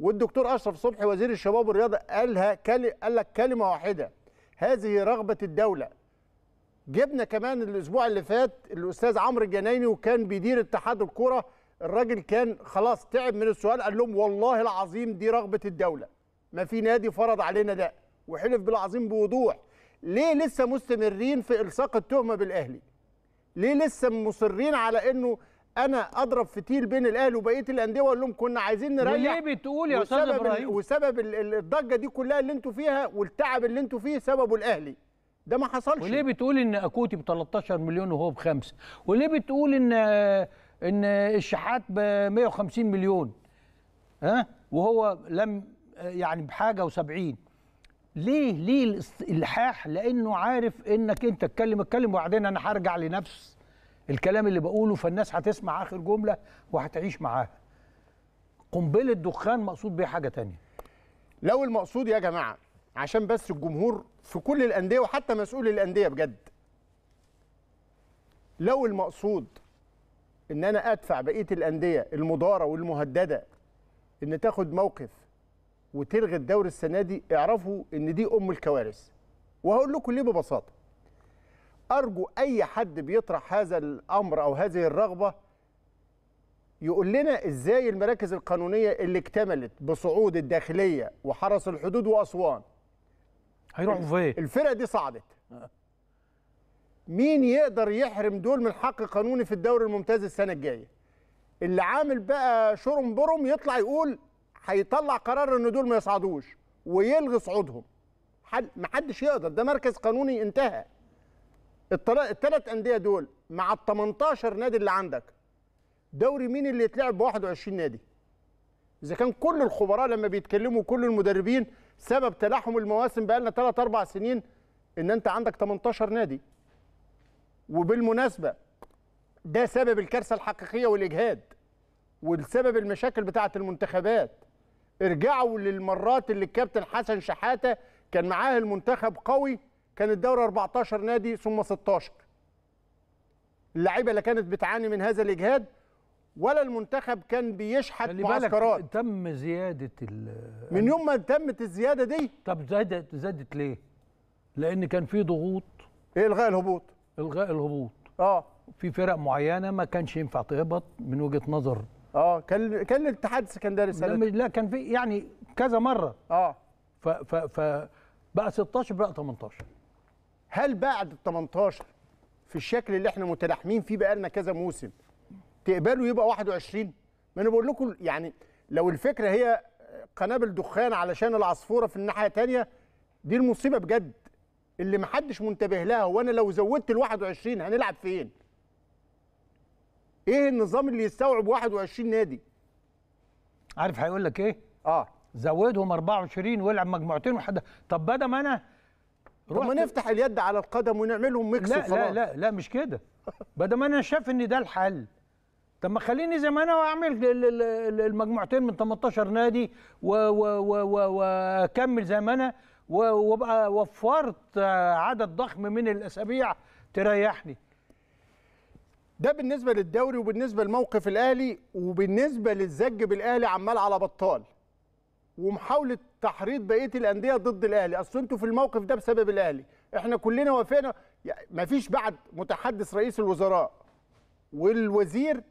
C: والدكتور اشرف صبحي وزير الشباب والرياضه قالها قال لك كلمه واحده هذه رغبه الدوله جبنا كمان الاسبوع اللي فات الاستاذ عمرو الجنايني وكان بيدير اتحاد الكره الراجل كان خلاص تعب من السؤال قال لهم والله العظيم دي رغبه الدوله ما في نادي فرض علينا ده وحلف بالعظيم بوضوح ليه لسه مستمرين في الصاق التهمه بالاهلي ليه لسه مصرين على انه انا اضرب فتيل بين الاهلي وبقيه الانديه واقول لهم كنا عايزين نريح ليه
B: بتقول يا استاذ ابراهيم وسبب الضجه دي كلها اللي انتوا فيها والتعب اللي انتوا فيه سببه الاهلي ده ما حصلش وليه بتقول ان اكوتي ب 13 مليون وهو بخمسه وليه بتقول ان ان الشحات ب 150 مليون ها وهو لم يعني بحاجه و70 ليه ليه الالحاح لانه عارف انك انت اتكلم اتكلم وبعدين انا هرجع لنفس الكلام اللي بقوله فالناس هتسمع اخر جمله وهتعيش معاها قنبله دخان مقصود بيها حاجه تانية لو المقصود يا جماعه عشان بس الجمهور
C: في كل الانديه وحتى مسؤول الانديه بجد لو المقصود ان انا ادفع بقيه الانديه المداره والمهدده ان تاخد موقف وتلغي الدوري السنه دي اعرفوا ان دي ام الكوارث وهقول لكم ليه ببساطه ارجو اي حد بيطرح هذا الامر او هذه الرغبه يقول لنا ازاي المراكز القانونيه اللي اكتملت بصعود الداخليه وحرس الحدود واسوان هيروحوا فين الفرقه دي صعدت آه. مين يقدر يحرم دول من حق قانوني في الدوري الممتاز السنه الجايه اللي عامل بقى شورم بروم يطلع يقول هيطلع قرار ان دول ما يصعدوش ويلغي صعودهم حد محدش يقدر ده مركز قانوني انتهى الثلاث انديه دول مع ال 18 نادي اللي عندك دوري مين اللي يتلعب ب 21 نادي اذا كان كل الخبراء لما بيتكلموا كل المدربين سبب تلاحم المواسم بقى لنا 3 4 سنين ان انت عندك 18 نادي وبالمناسبه ده سبب الكارثه الحقيقيه والاجهاد والسبب المشاكل بتاعه المنتخبات ارجعوا للمرات اللي الكابتن حسن شحاته كان معاه المنتخب قوي كان الدوري 14 نادي ثم 16 اللعيبه لا كانت بتعاني من هذا الاجهاد ولا المنتخب كان بيشحت معسكرات
B: تم زياده من يوم ما تمت الزياده دي طب زادت زادت ليه لان كان في ضغوط الغاء الهبوط الغاء الهبوط اه في فرق معينه ما كانش ينفع تهبط من وجهه نظر اه كان كان الاتحاد السكندري سنه لا كان في يعني كذا مره اه ف ف ف بقى 16 بقى 18 هل بعد ال 18 في الشكل اللي احنا متلاحمين فيه بقالنا
C: كذا موسم تقبلوا يبقى 21 ما انا بقول لكم يعني لو الفكره هي قنابل دخان علشان العصفوره في الناحيه الثانيه دي المصيبه بجد اللي محدش منتبه لها وانا لو زودت ال 21 هنلعب فين؟
B: ايه النظام اللي يستوعب 21 نادي؟ عارف هيقول لك ايه؟ اه زودهم 24 والعب مجموعتين وحد طب بدل ما انا طب ما نفتح اليد على القدم ونعملهم ميكس لا لا لا لا مش كده بدل ما انا شايف ان ده الحل طب ما خليني زي ما انا واعمل المجموعتين من 18 نادي واكمل زي ما انا وبقى وفرت عدد ضخم من الاسابيع تريحني
C: ده بالنسبه للدوري وبالنسبه لموقف الاهلي وبالنسبه للزج بالاهلي عمال على بطال ومحاوله تحريض بقيه الانديه ضد الاهلي اصل انتوا في الموقف ده بسبب الاهلي احنا كلنا وافقنا مفيش بعد متحدث رئيس الوزراء والوزير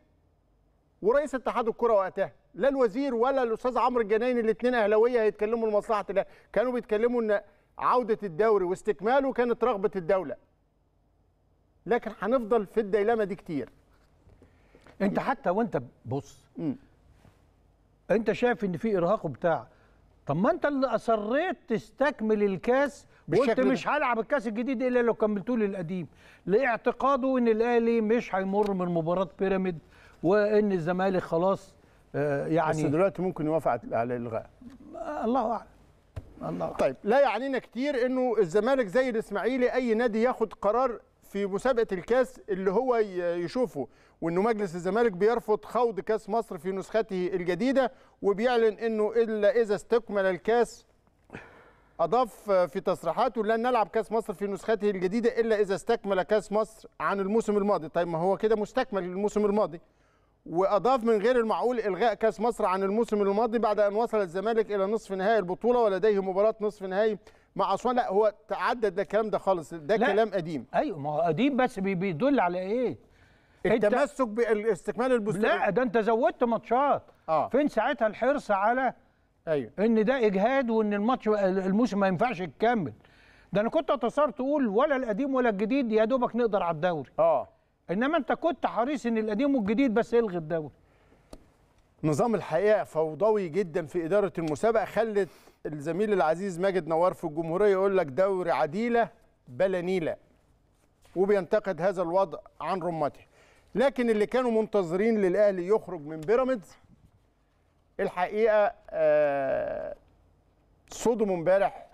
C: ورئيس اتحاد الكره وقتها لا الوزير ولا الاستاذ عمرو الجنايني الاثنين اهلاويه هيتكلموا لمصلحه الاهلي كانوا بيتكلموا ان عوده الدوري واستكماله كانت رغبه الدوله لكن هنفضل في الديلمه دي كتير
B: انت حتى وانت بص م. انت شايف ان في ارهاق وبتاع طب ما انت اللي اصريت تستكمل الكاس وانت مش هلعب الكاس الجديد الا لو كملتوه للقديم لاعتقاده ان الاهلي مش هيمر من مباراه بيراميد وان الزمالك خلاص آه، يعني بس
C: دلوقتي ممكن يوافق على الغاء
B: الله اعلم الله أعلم. طيب لا يعنينا كتير انه الزمالك
C: زي الاسماعيلي اي نادي ياخد قرار في مسابقه الكاس اللي هو يشوفه وانه مجلس الزمالك بيرفض خوض كاس مصر في نسخته الجديده وبيعلن انه الا اذا استكمل الكاس أضاف في تصريحاته لن نلعب كأس مصر في نسخته الجديدة إلا إذا استكمل كأس مصر عن الموسم الماضي طيب ما هو كده مستكمل الموسم الماضي واضاف من غير المعقول الغاء كاس مصر عن الموسم الماضي بعد ان وصل الزمالك الى نصف نهائي البطوله ولديه مباراه نصف نهائي مع اسوان لا هو تعدد
B: ده الكلام ده خالص ده لا. كلام قديم ايوه ما هو قديم بس بيدل على ايه التمسك باستكمال البستان لا ده انت زودت ماتشات آه. فين ساعتها الحرص على ايوه ان ده اجهاد وان الماتش الموسم ما ينفعش يكمل ده انا كنت اتصور تقول ولا القديم ولا الجديد يا دوبك نقدر على الدوري اه انما انت كنت حريص ان القديم والجديد بس الغي الدوري نظام الحقيقه فوضوي جدا
C: في اداره المسابقه خلت الزميل العزيز ماجد نوار في الجمهوريه يقول لك دوري عديله بلا نيله وبينتقد هذا الوضع عن رمته لكن اللي كانوا منتظرين للاهلي يخرج من بيراميدز الحقيقه آه، صدموا امبارح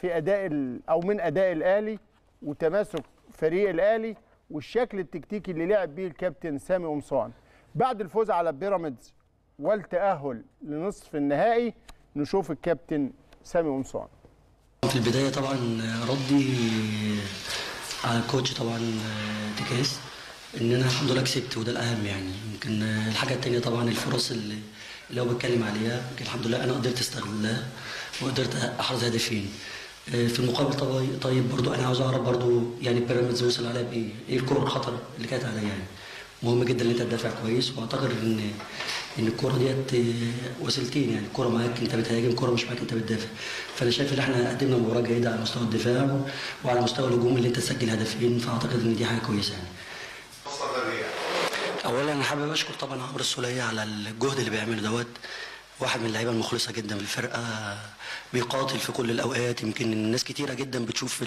C: في اداء او من اداء الاهلي وتماسك فريق الاهلي والشكل التكتيكي اللي لعب بيه الكابتن سامي قمصان بعد الفوز على بيراميدز والتاهل لنصف النهائي نشوف الكابتن سامي قمصان
I: في البدايه طبعا ردي على الكوتش طبعا آه، تكاس ان انا الحمد لله كسبت وده الاهم يعني يمكن الحاجه الثانيه طبعا الفرص اللي اللي هو بيتكلم عليها يمكن الحمد لله انا قدرت استغلها وقدرت احرز هدفين آه، في المقابل طيب برضو انا عاوز اعرف برضو يعني بيراميدز وصل عليها بايه؟ ايه الكره الخطر اللي كانت عليا يعني؟ مهم جدا ان انت تدافع كويس واعتقد ان ان الكره ديت آه، وسيلتين يعني الكره معاك انت بتهاجم الكوره مش معاك انت بتدافع فانا شايف ان احنا قدمنا مباراه جيده على مستوى الدفاع وعلى مستوى الهجوم اللي انت تسجل هدفين فاعتقد ان دي حاجه كويسه يعني. اولا انا حابب اشكر طبعا عمرو السوليه على الجهد اللي بيعمله دوت واحد من اللعيبه المخلصه جدا في الفرقه بيقاتل في كل الاوقات يمكن الناس كتيره جدا بتشوف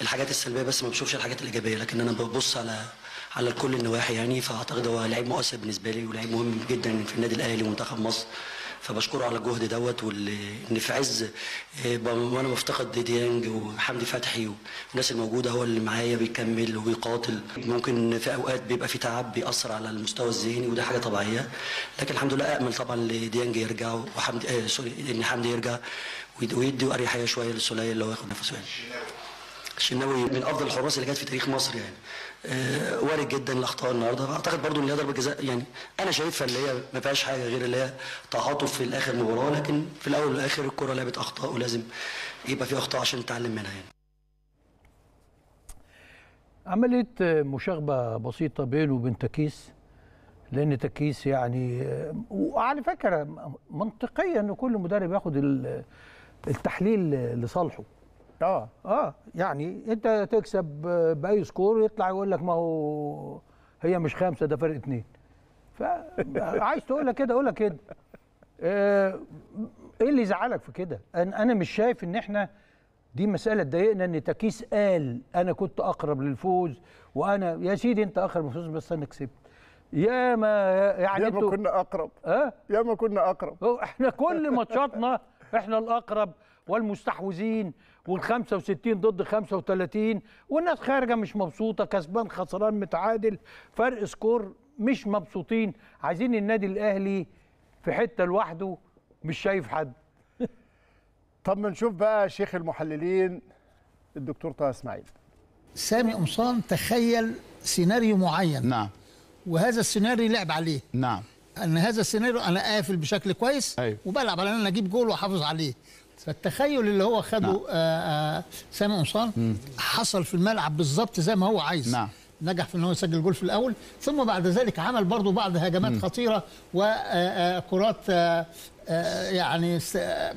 I: الحاجات السلبيه بس ما بشوفش الحاجات الايجابيه لكن انا ببص على على كل النواحي يعني فاعتقد هو لعيب مؤثر بالنسبه لي ولعيب مهم جدا في النادي الاهلي ومنتخب مصر فبشكره على الجهد دوت واللي في عز آه، وانا مفتقد ديانج وحمدي فتحي والناس الموجوده هو اللي معايا بيكمل وبيقاتل ممكن في اوقات بيبقى في تعب بيأثر على المستوى الذهني وده حاجه طبيعيه لكن الحمد لله امل طبعا لديانج يرجع وحمدي آه سوري ان حمدي يرجع ويدي اريحيه شويه لسليل اللي هو ياخد نفسه يعني. الشناوي من افضل الحراس اللي جت في تاريخ مصر يعني أه وارد جدا الاخطاء النهارده اعتقد برضو ان هي ضربه جزاء يعني انا شايفها اللي هي ما فيهاش حاجه غير اللي هي تعاطف في الاخر مباراه لكن في الاول والاخر الكره لعبت اخطاء ولازم يبقى في اخطاء عشان نتعلم منها يعني
B: عملت مشاغبه بسيطه بينه وبين تكيس لان تكيس يعني وعلى فكره منطقيا ان كل مدرب ياخد التحليل لصالحه اه اه يعني انت تكسب باي سكور يطلع يقول لك ما هو هي مش خمسه ده فرق اثنين فعايز لك كده لك كده آه، ايه اللي يزعلك في كده انا انا مش شايف ان احنا دي مساله تضايقنا ان تكيس قال انا كنت اقرب للفوز وانا يا سيدي انت اقرب للفوز بس انا كسبت يا ما يعني يا ما كنا اقرب اه يا ما كنا اقرب احنا كل ماتشاتنا احنا الاقرب والمستحوذين وال 65 ضد 35 والناس خارجه مش مبسوطه كسبان خسران متعادل فرق سكور مش مبسوطين عايزين النادي الاهلي في حته لوحده مش شايف حد طب ما نشوف بقى شيخ المحللين
J: الدكتور طه اسماعيل سامي قمصان تخيل سيناريو معين نعم وهذا السيناريو لعب عليه نعم ان هذا السيناريو انا قافل بشكل كويس أيوه. وبلعب على ان انا اجيب جول واحافظ عليه فالتخيل اللي هو خده نعم. آه, آه، سامي قمصان حصل في الملعب بالظبط زي ما هو عايز نعم. نجح في ان هو يسجل جول في الاول ثم بعد ذلك عمل برضه بعض هجمات مم. خطيره وكرات آه، آه، يعني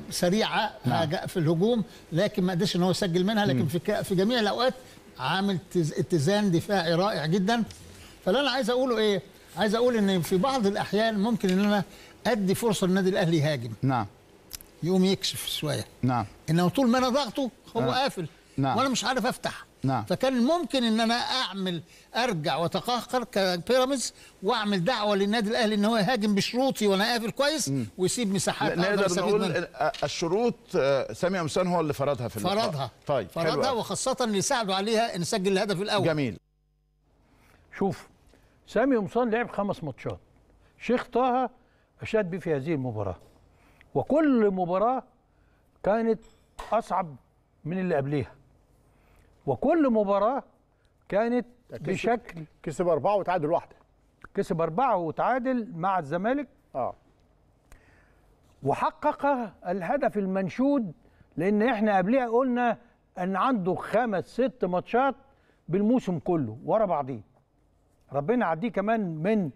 J: سريعه نعم. في الهجوم لكن ما قدرش ان هو يسجل منها لكن في في جميع الاوقات عامل اتزان دفاعي رائع جدا فاللي انا عايز اقوله ايه عايز اقول ان في بعض الاحيان ممكن ان انا ادي فرصه للنادي الاهلي يهاجم نعم يقوم يكشف شويه نعم انما طول ما انا ضغطه هو نعم. قافل نعم. وانا مش عارف افتح نعم. فكان ممكن ان انا اعمل ارجع واتقهقر كبيراميدز واعمل دعوه للنادي الاهلي ان هو يهاجم بشروطي وانا قافل كويس م. ويسيب مساحات نقدر نقول من...
A: الشروط آه، سامي امسان هو اللي فرضها في فرضها فرضها طيب فرضها
J: وخاصه اللي ساعدوا عليها ان سجل الهدف الاول
B: جميل شوف سامي قمصان لعب خمس ماتشات شيخ طه اشاد بيه في هذه المباراه وكل مباراه كانت اصعب من اللي قبليها وكل مباراه كانت كسب بشكل كسب اربعه وتعادل واحده كسب اربعه وتعادل مع الزمالك اه وحقق الهدف المنشود لان احنا قبلها قلنا ان عنده خمس ست ماتشات بالموسم كله ورا بعضيه ربنا عديه كمان من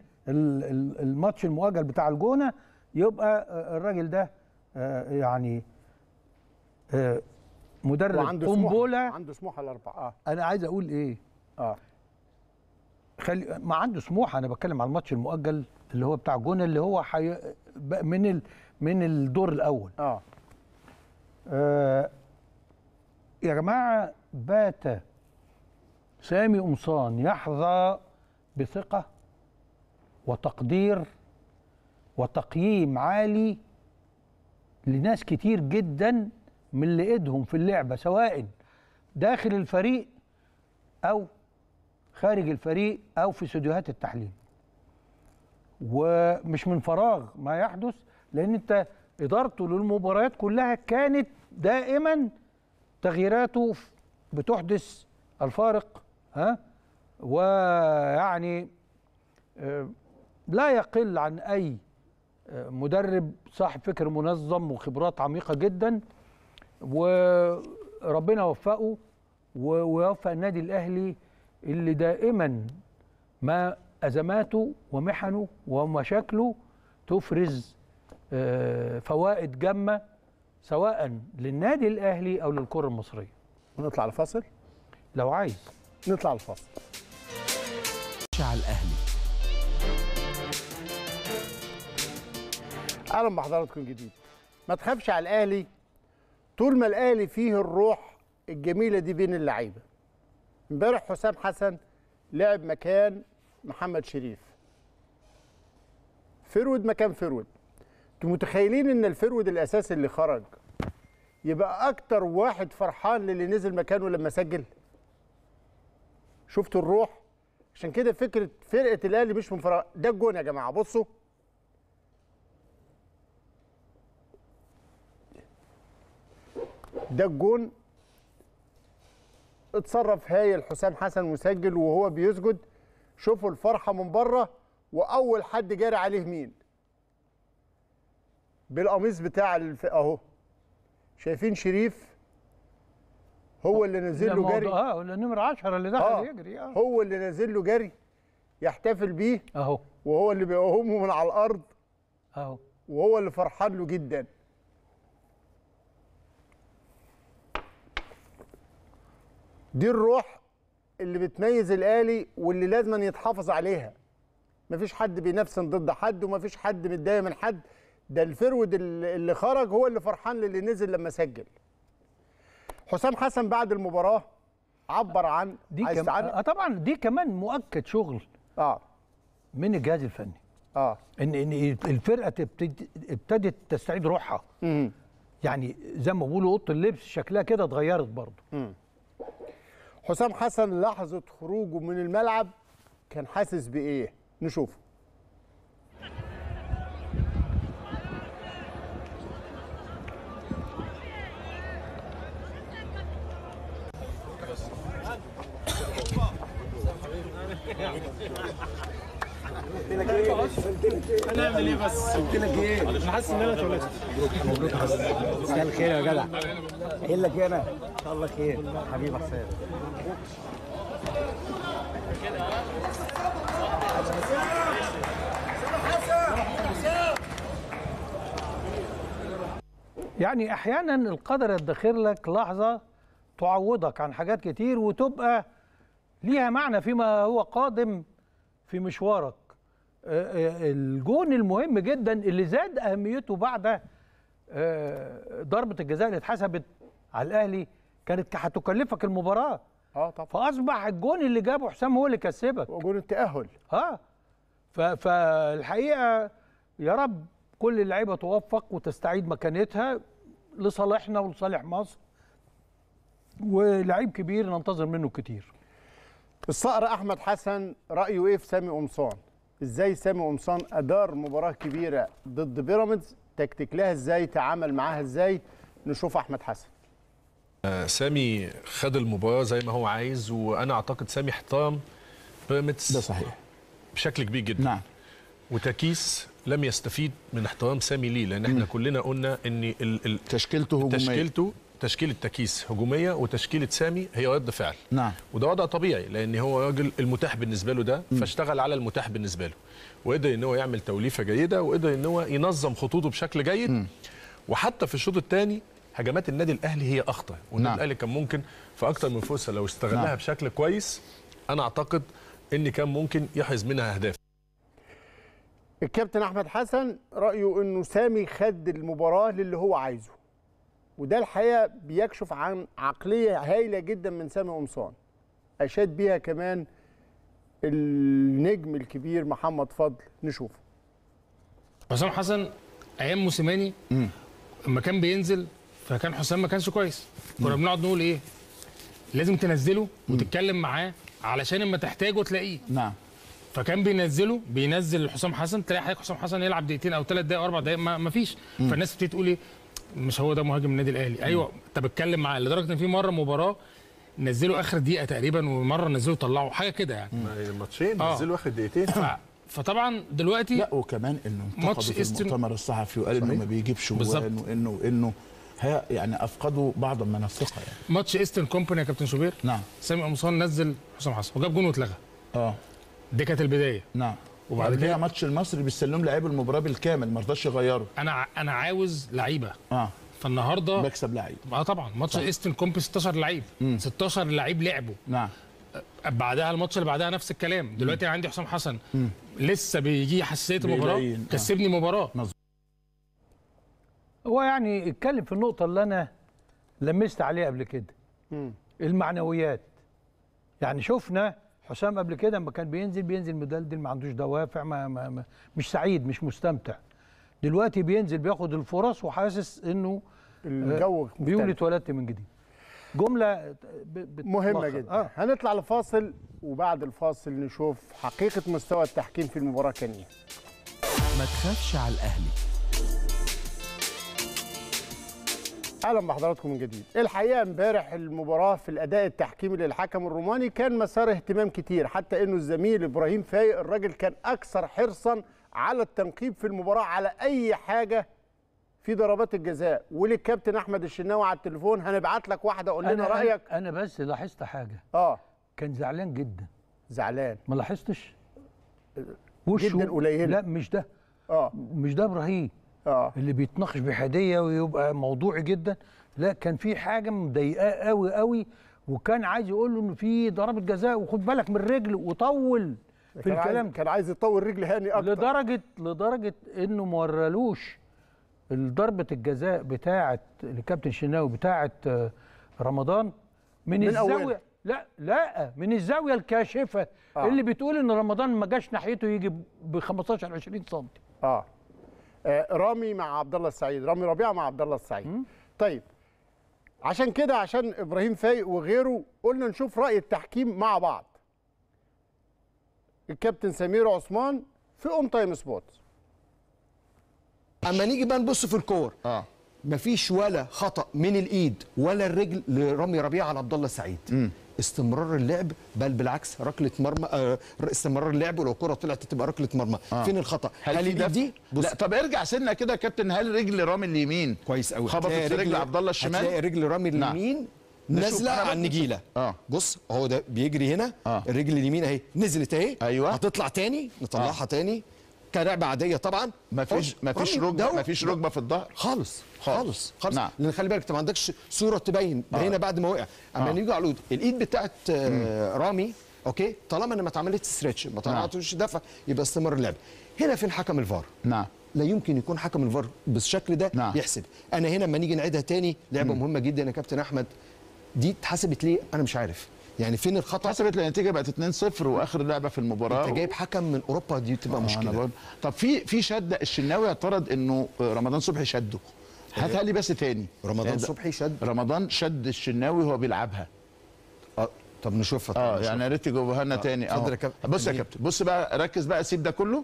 B: الماتش المؤجل بتاع الجونه يبقى آه، الراجل ده آه، يعني آه، مدرب قنبله
E: عنده
C: سموحه الاربعه آه.
B: انا عايز اقول ايه اه خلي ما عنده سموحه انا بتكلم على الماتش المؤجل اللي هو بتاع جون اللي هو حي... من ال... من الدور الاول اه, آه. يا جماعه بات سامي قمصان يحظى بثقه وتقدير وتقييم عالي لناس كتير جدا من اللي ايدهم في اللعبه سواء داخل الفريق او خارج الفريق او في استديوهات التحليل ومش من فراغ ما يحدث لان انت ادارته للمباريات كلها كانت دائما تغييراته بتحدث الفارق ها ويعني آه، لا يقل عن اي مدرب صاحب فكر منظم وخبرات عميقه جدا وربنا وفقه ووفق النادي الاهلي اللي دائما ما ازماته ومحنه ومشاكله تفرز آه، فوائد جمه سواء للنادي الاهلي او للكره المصريه. ونطلع الفصل؟ لو عايز. نطلع الفصل شعل الاهلي
C: اهلا بحضراتكم جديد ما تخافش على الاهلي طول ما الاهلي فيه الروح الجميله دي بين اللعيبه امبارح حسام حسن لعب مكان محمد شريف فرود مكان فرود انتوا متخيلين ان الفرود الاساسي اللي خرج يبقى اكتر واحد فرحان للي نزل مكانه لما سجل شفتوا الروح عشان كده فكره فرقه الاهلي مش من فرق ده الجون يا جماعه بصوا ده الجون اتصرف هايل حسام حسن مسجل وهو بيسجد شوفوا الفرحه من بره واول حد جاري عليه مين بالقميص بتاع الف... اهو شايفين شريف هو اللي نازل له جري اه
B: النمر 10 اللي دخل آه يجري آه. هو اللي نازل له جري يحتفل
C: بيه اهو وهو اللي بيقومه من على الارض اهو وهو اللي فرحان له جدا دي الروح اللي بتميز الاهلي واللي لازم يتحافظ عليها مفيش حد بينفسن ضد حد ومفيش حد متضايق من حد ده الفرود اللي خرج هو اللي فرحان للي نزل لما سجل حسام حسن بعد المباراه
B: عبر عن دي كم... آه طبعا دي كمان مؤكد شغل اه من الجهاز الفني اه ان ان الفرقه ابتدت تستعيد روحها مم. يعني زي ما بيقولوا اوضه اللبس شكلها كده اتغيرت برضه حسام حسن لحظه خروجه من الملعب كان حاسس بايه
C: نشوفه
F: Yeah. قلت لك ايه هنعمل ايه بس قلت لك ايه انا حاسس ان انا اتولدت
H: مبروك مساء الخير يا جدع ايه لك انا؟ ان شاء الله خير حبيبك سيد
B: يعني احيانا القدر يدخر لك لحظه تعوضك عن حاجات كتير وتبقى ليها معنى فيما هو قادم في مشوارك آه، آه، الجون المهم جدا اللي زاد اهميته بعد آه، ضربه الجزاء اللي اتحسبت على الاهلي كانت هتكلفك المباراه اه طبعا فاصبح الجون اللي جابه حسام هو اللي كسبك جون التاهل اه فالحقيقه يا رب كل اللعيبه توفق وتستعيد مكانتها لصالحنا ولصالح مصر ولعيب كبير ننتظر منه كتير الصقر احمد حسن رايه ايه في سامي قمصان
C: ازاي سامي قمصان ادار مباراه كبيره ضد بيراميدز تكتيك لها ازاي تعامل معاها ازاي نشوف احمد حسن
F: آه، سامي خد
C: المباراه زي ما هو عايز وانا اعتقد سامي احترم بيراميدز ده صحيح بشكل كبير جدا نعم وتكيس لم يستفيد من احترام سامي ليه لان احنا م. كلنا قلنا ان ال ال تشكيلته تشكيلته تشكيله تكيس هجوميه وتشكيله سامي هي رد فعل نعم وده وضع طبيعي لان هو راجل المتاح بالنسبه له ده فاشتغل على المتاح بالنسبه له وقدر ان هو يعمل توليفه جيده وقدر ان هو ينظم خطوطه بشكل جيد م. وحتى في الشوط الثاني هجمات النادي الاهلي هي اخطر والنادي نعم. الاهلي كان ممكن في اكتر من فرصه لو استغلها نعم. بشكل كويس انا اعتقد ان كان ممكن يحرز منها اهداف الكابتن احمد حسن رايه انه سامي خد المباراه للي هو عايزه وده الحقيقه بيكشف عن عقليه هايله جدا من سامي قمصان اشاد بيها كمان النجم الكبير محمد فضل نشوفه
G: حسام حسن ايام موسيماني لما كان بينزل فكان حسام ما كانش كويس كنا بنقعد نقول ايه لازم تنزله وتتكلم معاه علشان اما تحتاجه تلاقيه نعم فكان بينزله بينزل حسام حسن تلاقي حضرتك حسام حسن يلعب دقيقتين او ثلاث دقائق او اربع دقائق ما فيش فالناس بتيجي تقول ايه مش هو ده مهاجم النادي الاهلي ايوه انت بتتكلم معاه لدرجه ان في مره مباراه نزلوا اخر دقيقه تقريبا ومره نزلوا طلعوا حاجه كده يعني
A: ماتشين آه. نزلوا اخر دقيقتين ف...
G: فطبعا دلوقتي لا وكمان انه انتقدوا في استن... المؤتمر
A: الصحفي وقال انه ما بيجيبش جوان
G: وانه انه ها يعني افقدوا بعضا من الثقه يعني ماتش ايستن كومباني يا كابتن شوبير نعم سامي قمصان نزل حسام حسن وجاب جون واتلغى اه دي كانت البدايه نعم وبعد يعني كده
A: ماتش المصري بيسلم لعيب المباراه بالكامل ما رضاش يغيره انا انا عاوز
G: لعيبه اه فالنهارده بكسب لعيب اه طبعا ماتش ايستن كومب 16 لعيب 16 لعيب لعبوا نعم آه، بعدها الماتش اللي بعدها نفس الكلام دلوقتي انا عندي حسام حسن مم. لسه بيجي حساسيه المباراه نعم. كسبني آه. مباراه مظبوط
B: هو يعني اتكلم في النقطه اللي انا لمست عليها قبل كده مم. المعنويات يعني شفنا حسام قبل كده لما كان بينزل بينزل مدلدل ما عندوش دوافع ما, ما, ما مش سعيد مش مستمتع دلوقتي بينزل بياخد الفرص وحاسس انه آه، الجو بيقول اتولدت من جديد جمله
C: مهمه جدا آه. هنطلع لفاصل وبعد الفاصل نشوف حقيقه مستوى التحكيم في المباراه كان ايه
A: ما تخافش على الاهلي
C: اهلا بحضراتكم من جديد الحقيقه امبارح المباراه في الاداء التحكيمي للحكم الروماني كان مسار اهتمام كتير حتى انه الزميل ابراهيم فايق الراجل كان اكثر حرصا على التنقيب في المباراه على اي حاجه في ضربات الجزاء وللكابتن احمد الشناوي على التليفون هنبعت لك واحده قول لنا رايك
B: انا بس لاحظت حاجه اه كان زعلان جدا زعلان ما لاحظتش وشه جدا قليل لا مش ده اه مش ده ابراهيم آه. اللي بيتناقش بحديه ويبقى موضوعي جدا لا كان في حاجه مضايقاه قوي قوي وكان عايز يقول له ان في ضربه جزاء وخد بالك من الرجل وطول في كان الكلام عايز كان عايز يطول رجل هاني اكتر لدرجه لدرجه انه ما ورالوش ضربه الجزاء بتاعه الكابتن شناوي بتاعه آه، رمضان
C: من, من الزاويه
B: لا لا من الزاويه الكاشفه آه. اللي بتقول ان رمضان ما جاش ناحيته يجي ب 15 20 سم
C: اه آه، رامي مع عبد الله السعيد رامي ربيعه مع عبد الله السعيد طيب عشان كده عشان ابراهيم فايق وغيره قلنا نشوف راي التحكيم مع بعض الكابتن سمير عثمان
A: في اون تايم سبوت اما نيجي بقى نبص في الكور اه مفيش ولا خطا من الايد ولا الرجل لرامي ربيعه على عبد الله السعيد استمرار اللعب بل بالعكس ركله مرمى آه استمرار اللعب ولو الكره طلعت تبقى ركله مرمى آه. فين الخطا هل, هل دي, دي بص. لا طب ارجع سنه كده يا كابتن هل رجل رامي اليمين كويس قوي خبطت رجل, رجل عبد الله الشمال هتلاقي رجل رامي نعم. اليمين
D: نازله على النجيله
A: اه بص هو ده بيجري هنا آه. الرجل اليمين اهي نزلت اهي ايوه هتطلع تاني نطلعها آه. تاني كلعبه عاديه طبعا ما فيش ما فيش ركبه ما فيش ركبه في الظهر خالص خالص خالص نعم. لان خلي بالك انت ما عندكش صوره تبين آه. هنا بعد ما وقع اما آه. نيجي على الايد الايد بتاعت آه، رامي اوكي طالما ان ما اتعملتش ستريتش ما نعم. طلعتش دفع يبقى استمر اللعب هنا فين حكم الفار نعم لا يمكن يكون حكم الفار بالشكل ده نعم. يحسب انا هنا لما نيجي نعيدها تاني لعبه مهمه جدا يا كابتن احمد دي اتحسبت ليه انا مش عارف يعني فين الخطا حسبت النتيجه بقت 2-0 واخر لعبه في المباراه انت جايب حكم من اوروبا دي تبقى آه مشكله أنا طب في في شد الشناوي اعترض انه رمضان صبحي شده إيه؟ هاتها لي بس تاني رمضان يعني صبحي شد رمضان شد الشناوي وهو بيلعبها آه طب نشوفها اه يعني يا ريت تجيبوها لنا آه، تاني اه بص يا كابتن بص بقى ركز بقى سيب ده كله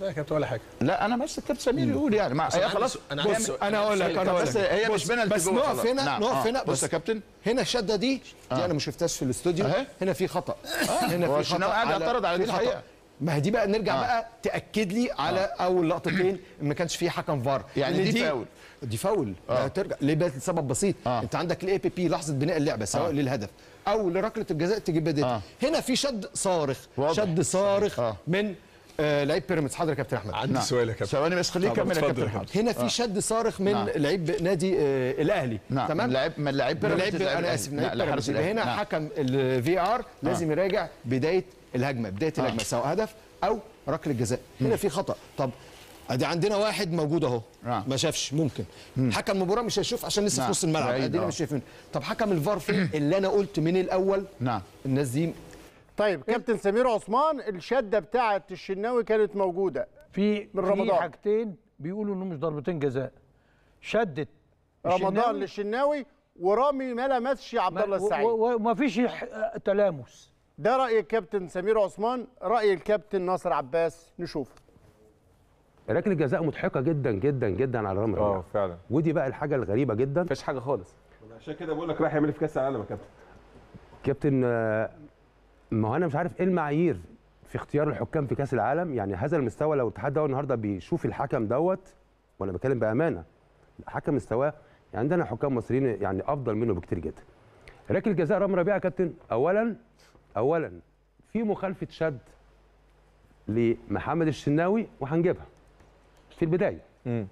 A: لا يا كابتن ولا حاجه لا انا بس الكابتن سمير يقول يعني مع هي خلاص انا بص انا اقول لك انا بس هي مش بينالتي بس نعم. نقف هنا نقف آه. هنا بص يا كابتن هنا الشده دي آه. دي انا ما شفتهاش في الاستوديو هنا في خطا آه. هنا في خطا هو قاعد يعترض على دي الحقيقه ما هي دي بقى نرجع آه. بقى تاكد لي على آه. اول لقطتين ما كانش في حكم فار يعني دي, دي فاول دي فاول آه. ترجع ليه بقى لسبب بسيط آه. انت عندك الاي بي بي لحظه بناء اللعبه سواء آه. للهدف او لركله الجزاء تجيب بدايه آه. هنا في شد صارخ واضح. شد صارخ آه. من آه، لعيب بيراميدز حضرتك يا كابتن احمد عندي نعم. سؤال يا كابتن ثواني بس خليك كمل يا كابتن احمد هنا في آه. شد صارخ من نعم. لعيب نادي آه الاهلي نعم تمام لعيب من لعيب بيراميدز انا اسف من هنا نعم. حكم الفي ار لازم نعم. يراجع بدايه الهجمه بدايه نعم. الهجمه سواء هدف او ركله جزاء هنا في خطا طب ادي عندنا واحد موجود اهو ما شافش ممكن حكم المباراه مش هيشوف عشان لسه في نص الملعب ادينا آه. مش شايفين طب حكم الفار فين اللي انا قلت من الاول نعم الناس دي طيب كابتن سمير عثمان الشده بتاعه
C: الشناوي كانت موجوده في من رمضان في
B: حاجتين بيقولوا انه مش ضربتين جزاء
C: شدت رمضان للشناوي ورامي ما لمسش عبد الله السعيد وما فيش تلامس ده راي الكابتن سمير عثمان راي الكابتن ناصر عباس نشوف
F: ركله جزاء مضحكه جدا جدا جدا على رامي اه فعلا ودي بقى الحاجه الغريبه جدا مفيش حاجه خالص عشان كده بقول لك رايح يعمل في كاس العالم يا كابتن كابتن آه، ما هو انا مش عارف ايه المعايير في اختيار الحكام في كاس العالم يعني هذا المستوى لو الاتحاد دوت النهارده بيشوف الحكم دوت وانا بتكلم بامانه حكم مستواه يعني عندنا حكام مصريين يعني افضل منه بكتير جدا ركله جزاء رام ربيعه يا كابتن اولا اولا في مخالفه شد لمحمد الشناوي وهنجيبها في البدايه امم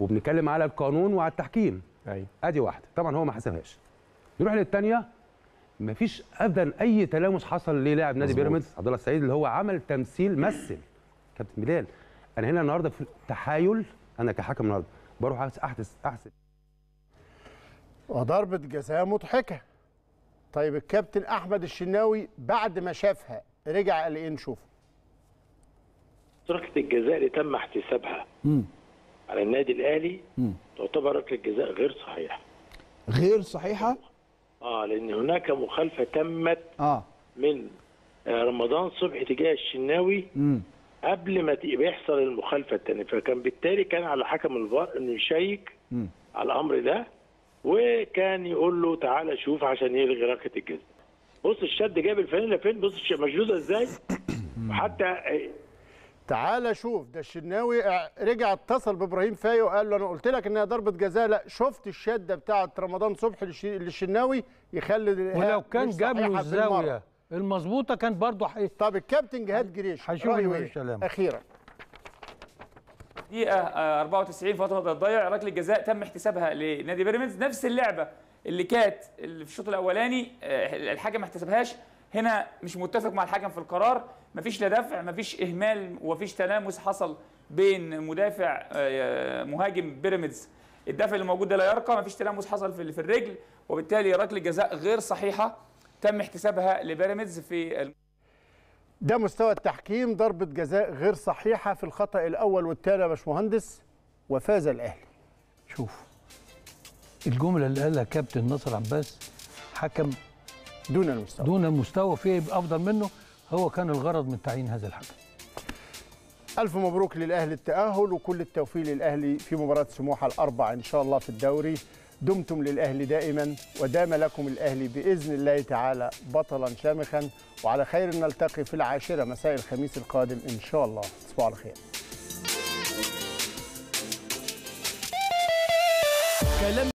F: وبنتكلم على القانون وعلى التحكيم ايوه ادي واحده طبعا هو ما حسبهاش نروح للثانيه مفيش ابدا اي تلامس حصل للاعب نادي بيراميدز عبد الله السعيد اللي هو عمل تمثيل مثل كابتن بلال انا هنا النهارده في تحايل انا كحكم النهارده بروح احدث احسن
C: وضربه جزاء مضحكه طيب الكابتن احمد الشناوي بعد ما شافها رجع قال ايه نشوفه
G: ركله الجزاء اللي تم احتسابها مم. على النادي الاهلي تعتبر ركله جزاء غير صحيحه
B: غير صحيحه
G: اه لان هناك مخالفه تمت اه من آه، رمضان صبحي تجاه الشناوي امم قبل ما يحصل المخالفه الثانيه فكان بالتالي كان على حكم الفار انه يشيك على الامر ده وكان يقول له تعالى شوف عشان يلغي ركله الجزاء بص الشد جاب الفانيلا فين بص مشدوده ازاي وحتى
C: تعال شوف ده الشناوي رجع اتصل بابراهيم فايق وقال له انا قلت لك انها ضربه جزاء لا شفت الشده بتاعه رمضان صبحي للشناوي يخلي
G: ولو كان جاب له الزاويه
B: المظبوطه كان برضه حي... طب الكابتن جهاد جريش هشوف ايه اخيرا
G: دقيقه 94 آه، فتره تضيع ركله جزاء تم احتسابها لنادي بيراميدز نفس اللعبه اللي كانت اللي في الشوط الاولاني آه، الحكم ما احتسبهاش هنا مش متفق مع الحكم في القرار مفيش لا دفع مفيش اهمال ومفيش تلامس حصل بين مدافع آه، مهاجم بيراميدز الدفع اللي موجود ده لا يرقى مفيش تلامس حصل في في الرجل وبالتالي ركله جزاء غير صحيحه تم احتسابها لبيراميدز في الم...
C: ده مستوى التحكيم ضربة جزاء غير صحيحة في الخطأ الأول والثاني يا باشمهندس وفاز الأهلي.
B: شوف الجملة اللي قالها كابتن ناصر عباس حكم دون المستوى دون المستوى في افضل منه هو كان الغرض من تعيين هذا الحكم
C: ألف مبروك للأهلي التأهل وكل التوفيق للأهلي في مباراة سموحة الأربع إن شاء الله في الدوري دمتم للأهلي دائما ودام لكم الأهلي بإذن الله تعالى بطلا شامخا وعلى خير نلتقي في العاشرة مساء الخميس القادم إن شاء الله تصبحوا على خير كلام